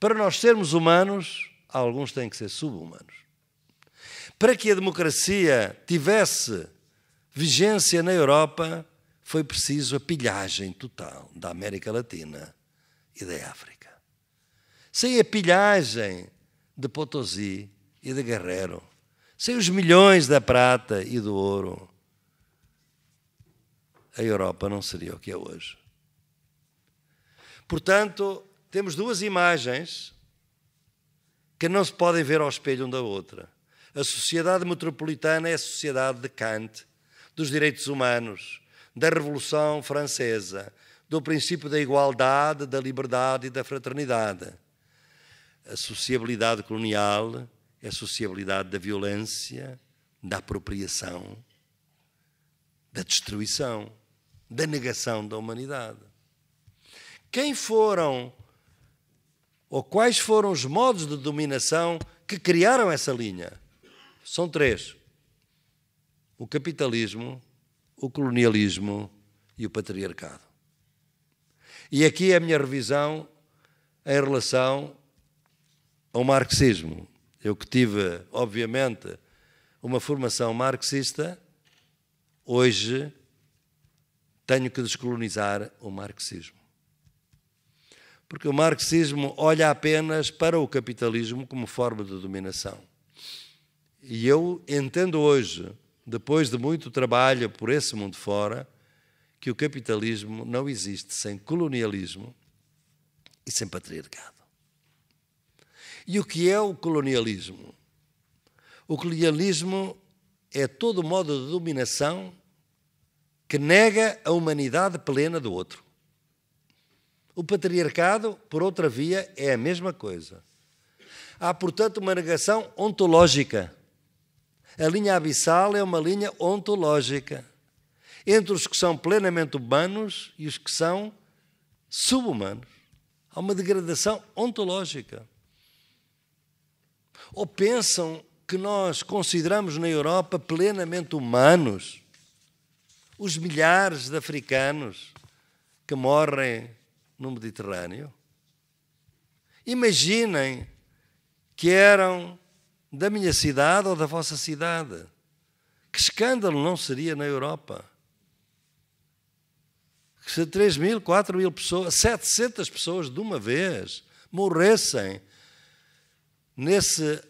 Para nós sermos humanos, alguns têm que ser subhumanos. Para que a democracia tivesse vigência na Europa, foi preciso a pilhagem total da América Latina e da África. Sem a pilhagem de Potosí e de Guerrero, sem os milhões da prata e do ouro, a Europa não seria o que é hoje. Portanto, temos duas imagens que não se podem ver ao espelho uma da outra. A sociedade metropolitana é a sociedade de Kant, dos direitos humanos, da Revolução Francesa, do princípio da igualdade, da liberdade e da fraternidade. A sociabilidade colonial é a sociabilidade da violência, da apropriação, da destruição, da negação da humanidade. Quem foram ou quais foram os modos de dominação que criaram essa linha? São três: o capitalismo, o colonialismo e o patriarcado. E aqui é a minha revisão em relação ao marxismo. Eu que tive, obviamente, uma formação marxista, hoje tenho que descolonizar o marxismo porque o marxismo olha apenas para o capitalismo como forma de dominação. E eu entendo hoje, depois de muito trabalho por esse mundo fora, que o capitalismo não existe sem colonialismo e sem patriarcado. E o que é o colonialismo? O colonialismo é todo modo de dominação que nega a humanidade plena do outro. O patriarcado, por outra via, é a mesma coisa. Há, portanto, uma negação ontológica. A linha abissal é uma linha ontológica entre os que são plenamente humanos e os que são subhumanos. Há uma degradação ontológica. Ou pensam que nós consideramos na Europa plenamente humanos os milhares de africanos que morrem no Mediterrâneo. Imaginem que eram da minha cidade ou da vossa cidade. Que escândalo não seria na Europa? Se 3 mil, 4 mil pessoas, 700 pessoas de uma vez morressem nesse,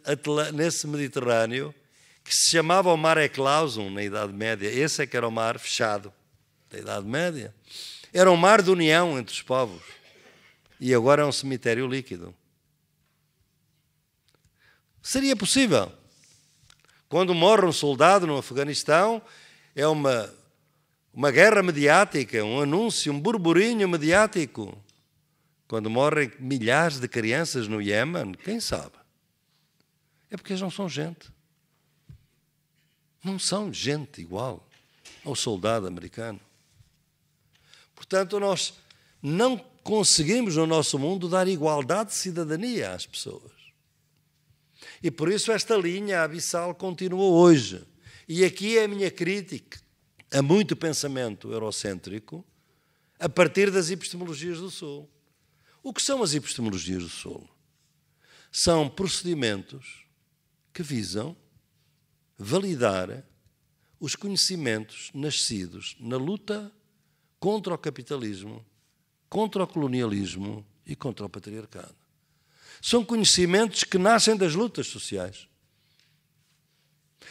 nesse Mediterrâneo, que se chamava o Mare Clausum na Idade Média. Esse é que era o mar fechado da Idade Média. Era um mar de união entre os povos. E agora é um cemitério líquido. Seria possível. Quando morre um soldado no Afeganistão, é uma, uma guerra mediática, um anúncio, um burburinho mediático. Quando morrem milhares de crianças no Iêmen, quem sabe? É porque eles não são gente. Não são gente igual ao soldado americano. Portanto, nós não conseguimos no nosso mundo dar igualdade de cidadania às pessoas. E por isso esta linha abissal continua hoje. E aqui é a minha crítica a muito pensamento eurocêntrico a partir das epistemologias do Sul. O que são as epistemologias do Sul? São procedimentos que visam validar os conhecimentos nascidos na luta contra o capitalismo, contra o colonialismo e contra o patriarcado. São conhecimentos que nascem das lutas sociais.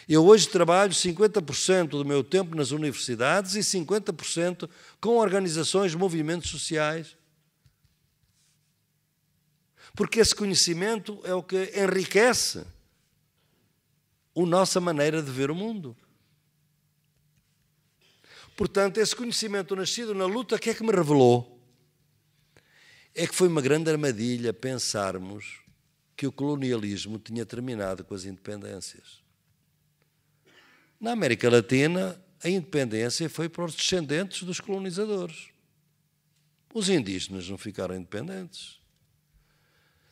Eu hoje trabalho 50% do meu tempo nas universidades e 50% com organizações, movimentos sociais. Porque esse conhecimento é o que enriquece a nossa maneira de ver o mundo. Portanto, esse conhecimento nascido na luta, o que é que me revelou? É que foi uma grande armadilha pensarmos que o colonialismo tinha terminado com as independências. Na América Latina, a independência foi para os descendentes dos colonizadores. Os indígenas não ficaram independentes.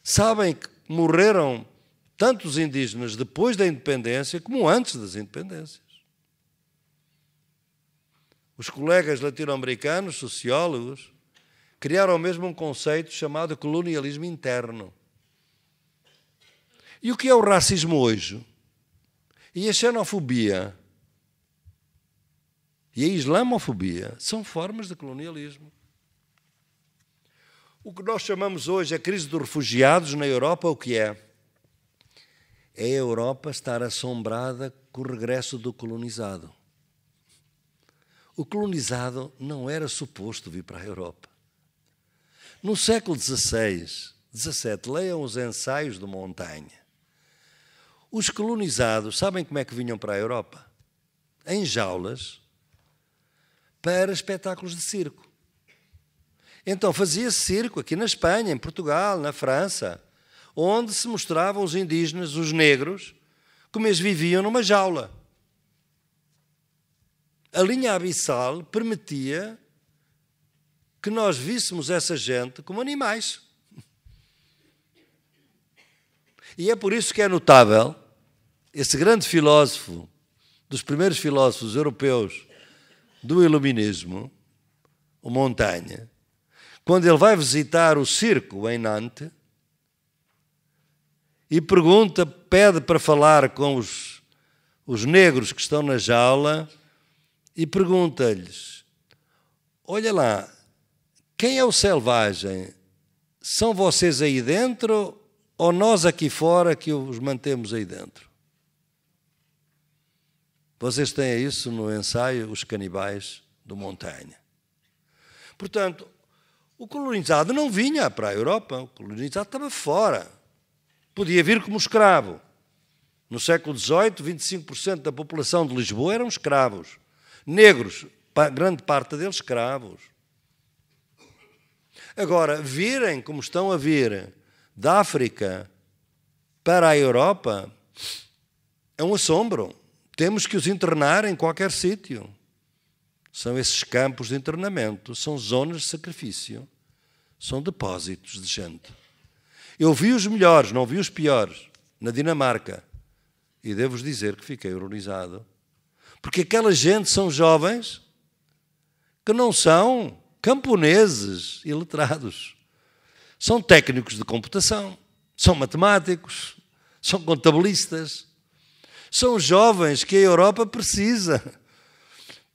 Sabem que morreram tantos indígenas depois da independência como antes das independências. Os colegas latino-americanos, sociólogos, criaram mesmo um conceito chamado colonialismo interno. E o que é o racismo hoje? E a xenofobia? E a islamofobia? São formas de colonialismo. O que nós chamamos hoje a crise dos refugiados na Europa, o que é? É a Europa estar assombrada com o regresso do colonizado o colonizado não era suposto vir para a Europa. No século XVI, XVII, leiam os ensaios do Montaigne. Os colonizados, sabem como é que vinham para a Europa? Em jaulas para espetáculos de circo. Então fazia-se circo aqui na Espanha, em Portugal, na França, onde se mostravam os indígenas, os negros, como eles viviam numa jaula a linha abissal permitia que nós víssemos essa gente como animais. E é por isso que é notável esse grande filósofo, dos primeiros filósofos europeus do Iluminismo, o Montaigne, quando ele vai visitar o circo em Nantes e pergunta, pede para falar com os, os negros que estão na jaula e pergunta-lhes: Olha lá, quem é o selvagem? São vocês aí dentro ou nós aqui fora que os mantemos aí dentro? Vocês têm isso no ensaio Os Canibais do Montanha. Portanto, o colonizado não vinha para a Europa, o colonizado estava fora. Podia vir como escravo. No século XVIII, 25% da população de Lisboa eram escravos. Negros, grande parte deles escravos. Agora, virem como estão a vir da África para a Europa é um assombro. Temos que os internar em qualquer sítio. São esses campos de internamento, são zonas de sacrifício, são depósitos de gente. Eu vi os melhores, não vi os piores, na Dinamarca. E devo-vos dizer que fiquei horrorizado porque aquela gente são jovens que não são camponeses iletrados. São técnicos de computação, são matemáticos, são contabilistas. São jovens que a Europa precisa.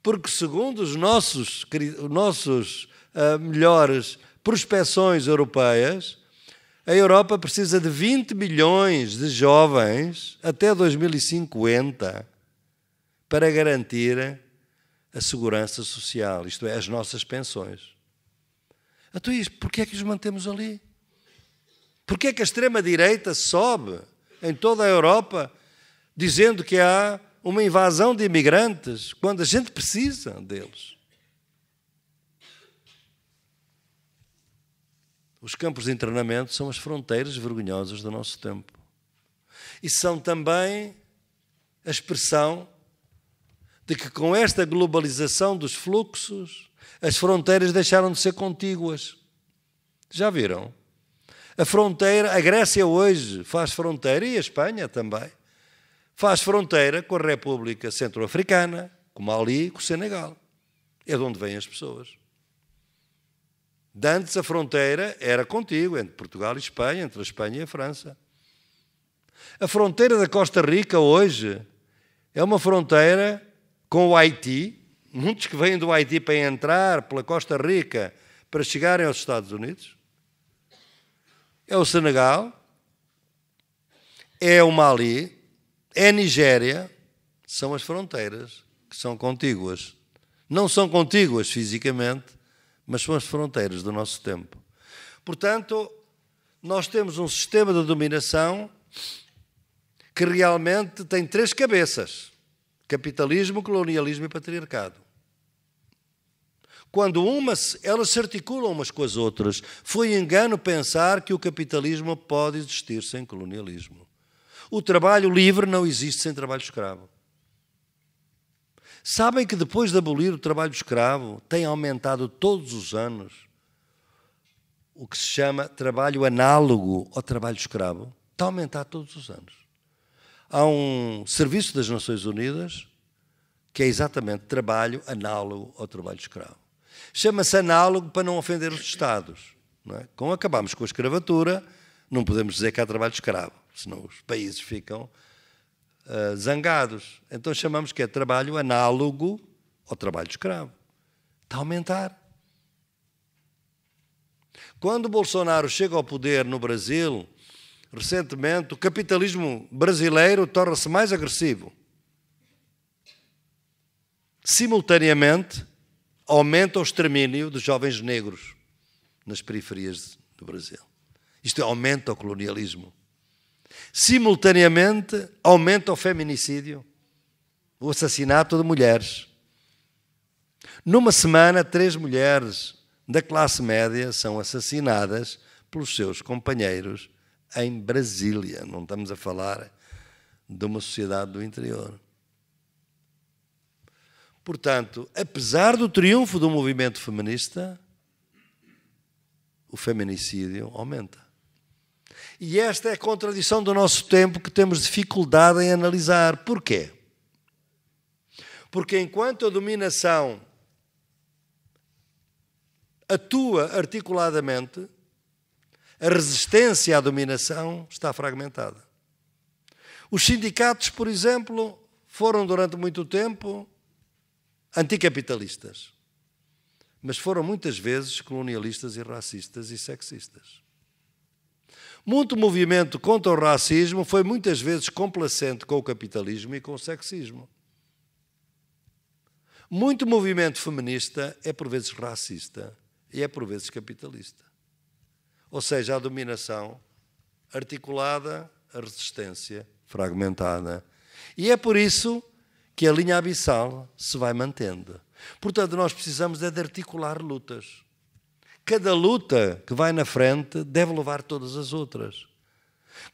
Porque, segundo os nossos, nossos uh, melhores prospeções europeias, a Europa precisa de 20 milhões de jovens até 2050 para garantir a segurança social, isto é, as nossas pensões. Então, isto, porquê é que os mantemos ali? Porquê é que a extrema-direita sobe em toda a Europa dizendo que há uma invasão de imigrantes quando a gente precisa deles? Os campos de internamento são as fronteiras vergonhosas do nosso tempo. E são também a expressão de que com esta globalização dos fluxos, as fronteiras deixaram de ser contíguas. Já viram? A fronteira, a Grécia hoje faz fronteira e a Espanha também. Faz fronteira com a República Centro-Africana, com Mali e com o Senegal. É de onde vêm as pessoas. Dantes antes a fronteira era contígua entre Portugal e Espanha, entre a Espanha e a França. A fronteira da Costa Rica hoje é uma fronteira com o Haiti, muitos que vêm do Haiti para entrar pela Costa Rica para chegarem aos Estados Unidos, é o Senegal, é o Mali, é a Nigéria, são as fronteiras que são contíguas. Não são contíguas fisicamente, mas são as fronteiras do nosso tempo. Portanto, nós temos um sistema de dominação que realmente tem três cabeças. Capitalismo, colonialismo e patriarcado. Quando umas, elas se articulam umas com as outras. Foi engano pensar que o capitalismo pode existir sem colonialismo. O trabalho livre não existe sem trabalho escravo. Sabem que depois de abolir o trabalho escravo, tem aumentado todos os anos o que se chama trabalho análogo ao trabalho escravo? Está a aumentar todos os anos. Há um serviço das Nações Unidas que é exatamente trabalho análogo ao trabalho escravo. Chama-se análogo para não ofender os Estados. Não é? Como acabamos com a escravatura, não podemos dizer que há trabalho escravo, senão os países ficam uh, zangados. Então chamamos que é trabalho análogo ao trabalho escravo. Está a aumentar. Quando Bolsonaro chega ao poder no Brasil, recentemente, o capitalismo brasileiro torna-se mais agressivo. Simultaneamente, aumenta o extermínio de jovens negros nas periferias do Brasil. Isto é, aumenta o colonialismo. Simultaneamente, aumenta o feminicídio, o assassinato de mulheres. Numa semana, três mulheres da classe média são assassinadas pelos seus companheiros em Brasília. Não estamos a falar de uma sociedade do interior. Portanto, apesar do triunfo do movimento feminista, o feminicídio aumenta. E esta é a contradição do nosso tempo que temos dificuldade em analisar. Porquê? Porque enquanto a dominação atua articuladamente, a resistência à dominação está fragmentada. Os sindicatos, por exemplo, foram durante muito tempo anticapitalistas, mas foram muitas vezes colonialistas e racistas e sexistas. Muito movimento contra o racismo foi muitas vezes complacente com o capitalismo e com o sexismo. Muito movimento feminista é por vezes racista e é por vezes capitalista. Ou seja, a dominação articulada, a resistência fragmentada. E é por isso que a linha abissal se vai mantendo. Portanto, nós precisamos é de articular lutas. Cada luta que vai na frente deve levar todas as outras.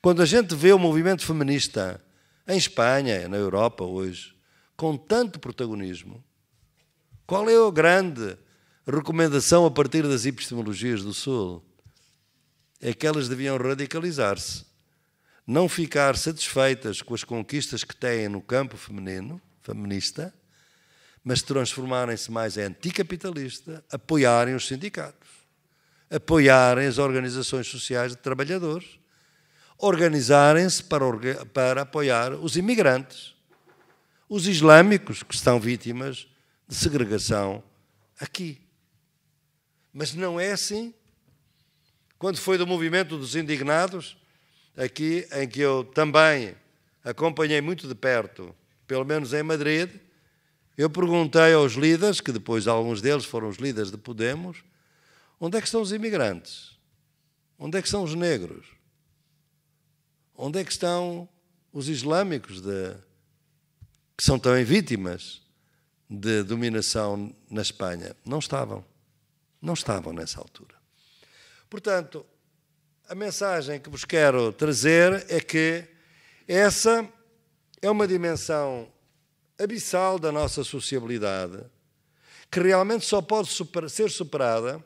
Quando a gente vê o movimento feminista em Espanha, na Europa hoje, com tanto protagonismo, qual é a grande recomendação a partir das epistemologias do Sul? é que elas deviam radicalizar-se, não ficar satisfeitas com as conquistas que têm no campo feminino, feminista, mas transformarem-se mais em anticapitalista, apoiarem os sindicatos, apoiarem as organizações sociais de trabalhadores, organizarem-se para, para apoiar os imigrantes, os islâmicos que estão vítimas de segregação aqui. Mas não é assim quando foi do movimento dos indignados, aqui em que eu também acompanhei muito de perto, pelo menos em Madrid, eu perguntei aos líderes, que depois alguns deles foram os líderes de Podemos, onde é que estão os imigrantes? Onde é que estão os negros? Onde é que estão os islâmicos de, que são também vítimas de dominação na Espanha? Não estavam. Não estavam nessa altura. Portanto, a mensagem que vos quero trazer é que essa é uma dimensão abissal da nossa sociabilidade que realmente só pode super, ser superada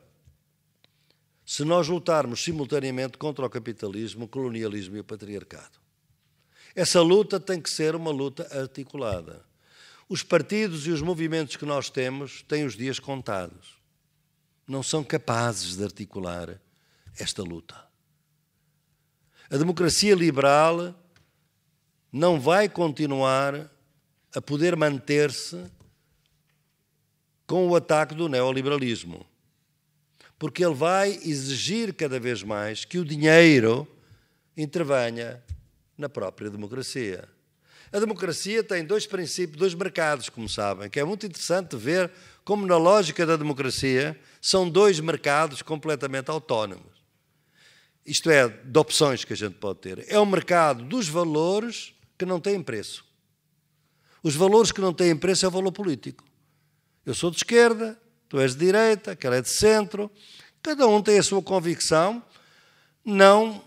se nós lutarmos simultaneamente contra o capitalismo, o colonialismo e o patriarcado. Essa luta tem que ser uma luta articulada. Os partidos e os movimentos que nós temos têm os dias contados. Não são capazes de articular esta luta. A democracia liberal não vai continuar a poder manter-se com o ataque do neoliberalismo. Porque ele vai exigir cada vez mais que o dinheiro intervenha na própria democracia. A democracia tem dois princípios, dois mercados, como sabem, que é muito interessante ver como, na lógica da democracia, são dois mercados completamente autónomos isto é, de opções que a gente pode ter. É o mercado dos valores que não têm preço. Os valores que não têm preço é o valor político. Eu sou de esquerda, tu és de direita, aquela é de centro. Cada um tem a sua convicção. Não,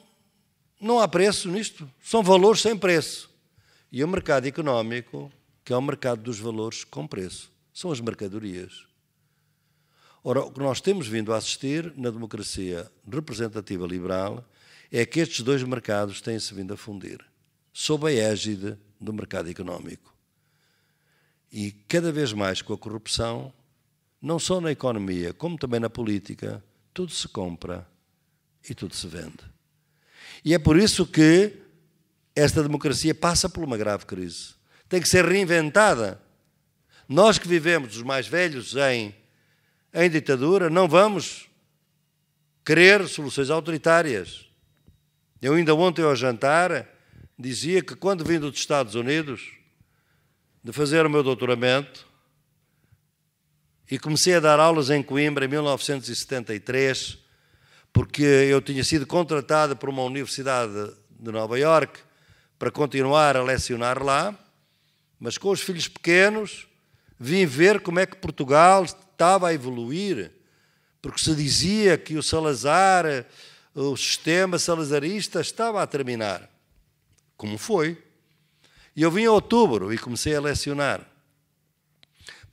não há preço nisto. São valores sem preço. E o mercado económico, que é o mercado dos valores com preço, são as mercadorias. Ora, o que nós temos vindo a assistir na democracia representativa liberal é que estes dois mercados têm-se vindo a fundir, sob a égide do mercado económico. E cada vez mais com a corrupção, não só na economia, como também na política, tudo se compra e tudo se vende. E é por isso que esta democracia passa por uma grave crise. Tem que ser reinventada. Nós que vivemos, os mais velhos, em em ditadura, não vamos querer soluções autoritárias. Eu ainda ontem ao jantar dizia que quando vim dos Estados Unidos de fazer o meu doutoramento e comecei a dar aulas em Coimbra em 1973, porque eu tinha sido contratado por uma universidade de Nova Iorque para continuar a lecionar lá, mas com os filhos pequenos vim ver como é que Portugal estava a evoluir, porque se dizia que o Salazar, o sistema salazarista estava a terminar, como foi. E eu vim em outubro e comecei a lecionar.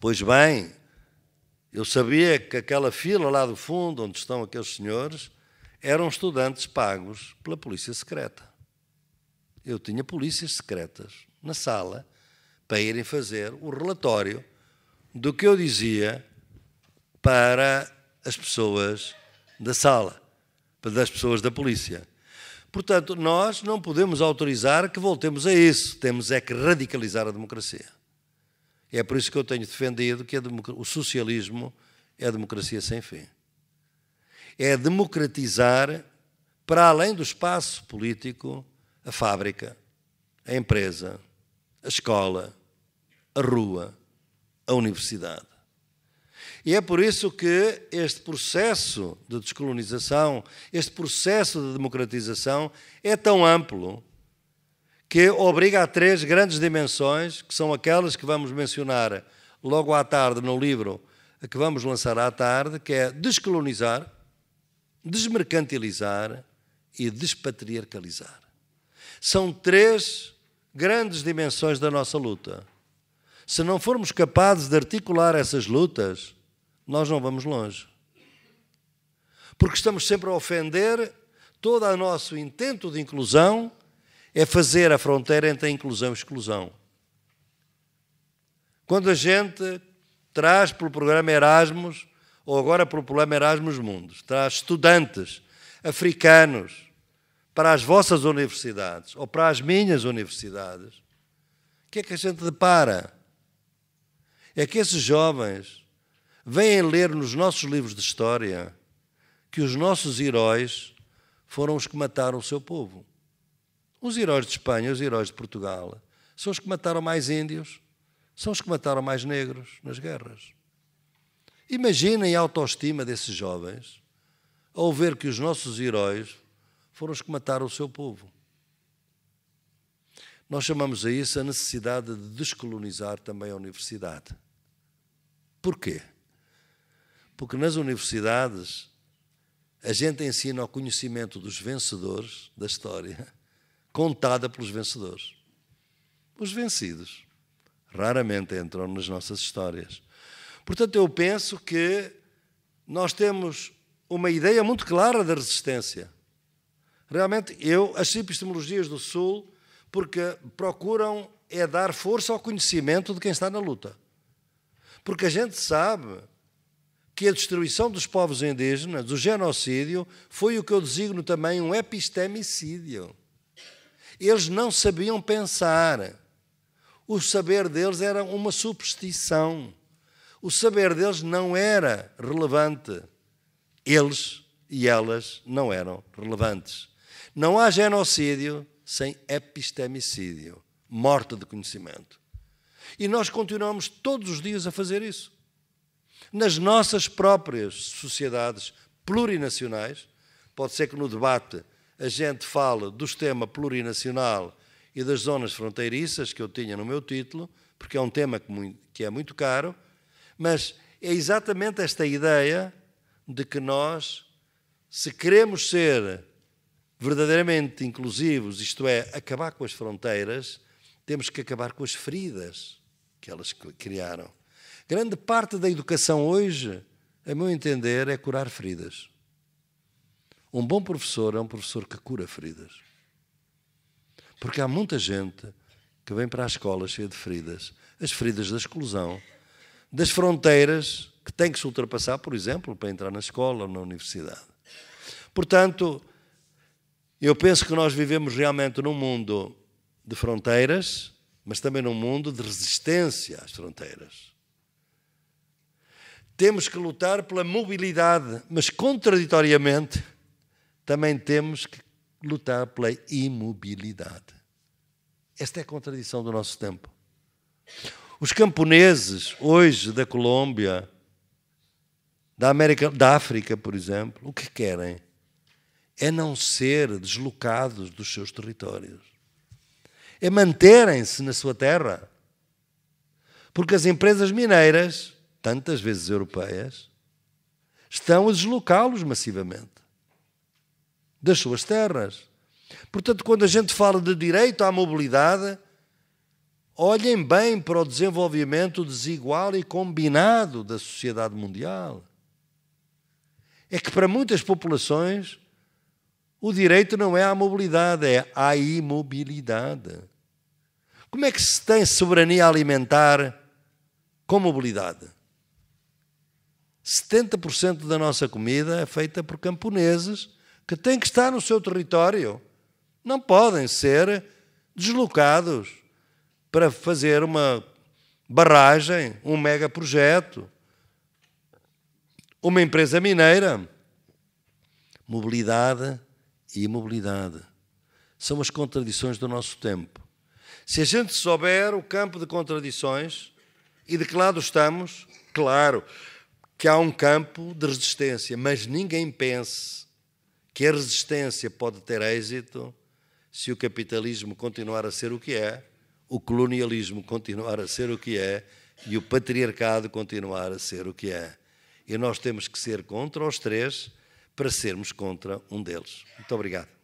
Pois bem, eu sabia que aquela fila lá do fundo, onde estão aqueles senhores, eram estudantes pagos pela polícia secreta. Eu tinha polícias secretas na sala para irem fazer o relatório do que eu dizia para as pessoas da sala, para as pessoas da polícia. Portanto, nós não podemos autorizar que voltemos a isso. Temos é que radicalizar a democracia. E é por isso que eu tenho defendido que o socialismo é a democracia sem fim. É democratizar, para além do espaço político, a fábrica, a empresa, a escola, a rua, a universidade. E é por isso que este processo de descolonização, este processo de democratização, é tão amplo que obriga a três grandes dimensões, que são aquelas que vamos mencionar logo à tarde no livro que vamos lançar à tarde, que é descolonizar, desmercantilizar e despatriarcalizar. São três grandes dimensões da nossa luta. Se não formos capazes de articular essas lutas, nós não vamos longe. Porque estamos sempre a ofender, todo o nosso intento de inclusão é fazer a fronteira entre a inclusão e a exclusão. Quando a gente traz pelo programa Erasmus, ou agora pelo programa Erasmus Mundos, traz estudantes africanos para as vossas universidades ou para as minhas universidades, o que é que a gente depara? É que esses jovens Vêm ler nos nossos livros de história que os nossos heróis foram os que mataram o seu povo. Os heróis de Espanha, os heróis de Portugal, são os que mataram mais índios, são os que mataram mais negros nas guerras. Imaginem a autoestima desses jovens ao ver que os nossos heróis foram os que mataram o seu povo. Nós chamamos a isso a necessidade de descolonizar também a universidade. Porquê? Porque nas universidades a gente ensina o conhecimento dos vencedores da história, contada pelos vencedores. Os vencidos raramente entram nas nossas histórias. Portanto, eu penso que nós temos uma ideia muito clara da resistência. Realmente, eu as epistemologias do Sul, porque procuram é dar força ao conhecimento de quem está na luta. Porque a gente sabe que a destruição dos povos indígenas, o genocídio, foi o que eu designo também um epistemicídio. Eles não sabiam pensar. O saber deles era uma superstição. O saber deles não era relevante. Eles e elas não eram relevantes. Não há genocídio sem epistemicídio, morte de conhecimento. E nós continuamos todos os dias a fazer isso nas nossas próprias sociedades plurinacionais. Pode ser que no debate a gente fale do tema plurinacional e das zonas fronteiriças, que eu tinha no meu título, porque é um tema que é muito caro, mas é exatamente esta ideia de que nós, se queremos ser verdadeiramente inclusivos, isto é, acabar com as fronteiras, temos que acabar com as feridas que elas criaram. Grande parte da educação hoje, a meu entender, é curar feridas. Um bom professor é um professor que cura feridas. Porque há muita gente que vem para a escola cheia de feridas as feridas da exclusão, das fronteiras que tem que se ultrapassar, por exemplo, para entrar na escola ou na universidade. Portanto, eu penso que nós vivemos realmente num mundo de fronteiras, mas também num mundo de resistência às fronteiras. Temos que lutar pela mobilidade, mas contraditoriamente também temos que lutar pela imobilidade. Esta é a contradição do nosso tempo. Os camponeses, hoje da Colômbia, da, América, da África, por exemplo, o que querem é não ser deslocados dos seus territórios, é manterem-se na sua terra. Porque as empresas mineiras tantas vezes europeias, estão a deslocá-los massivamente das suas terras. Portanto, quando a gente fala de direito à mobilidade, olhem bem para o desenvolvimento desigual e combinado da sociedade mundial. É que para muitas populações o direito não é à mobilidade, é à imobilidade. Como é que se tem soberania alimentar com mobilidade? 70% da nossa comida é feita por camponeses que têm que estar no seu território. Não podem ser deslocados para fazer uma barragem, um megaprojeto, uma empresa mineira. Mobilidade e imobilidade são as contradições do nosso tempo. Se a gente souber o campo de contradições e de que lado estamos, claro, que há um campo de resistência, mas ninguém pense que a resistência pode ter êxito se o capitalismo continuar a ser o que é, o colonialismo continuar a ser o que é e o patriarcado continuar a ser o que é. E nós temos que ser contra os três para sermos contra um deles. Muito obrigado.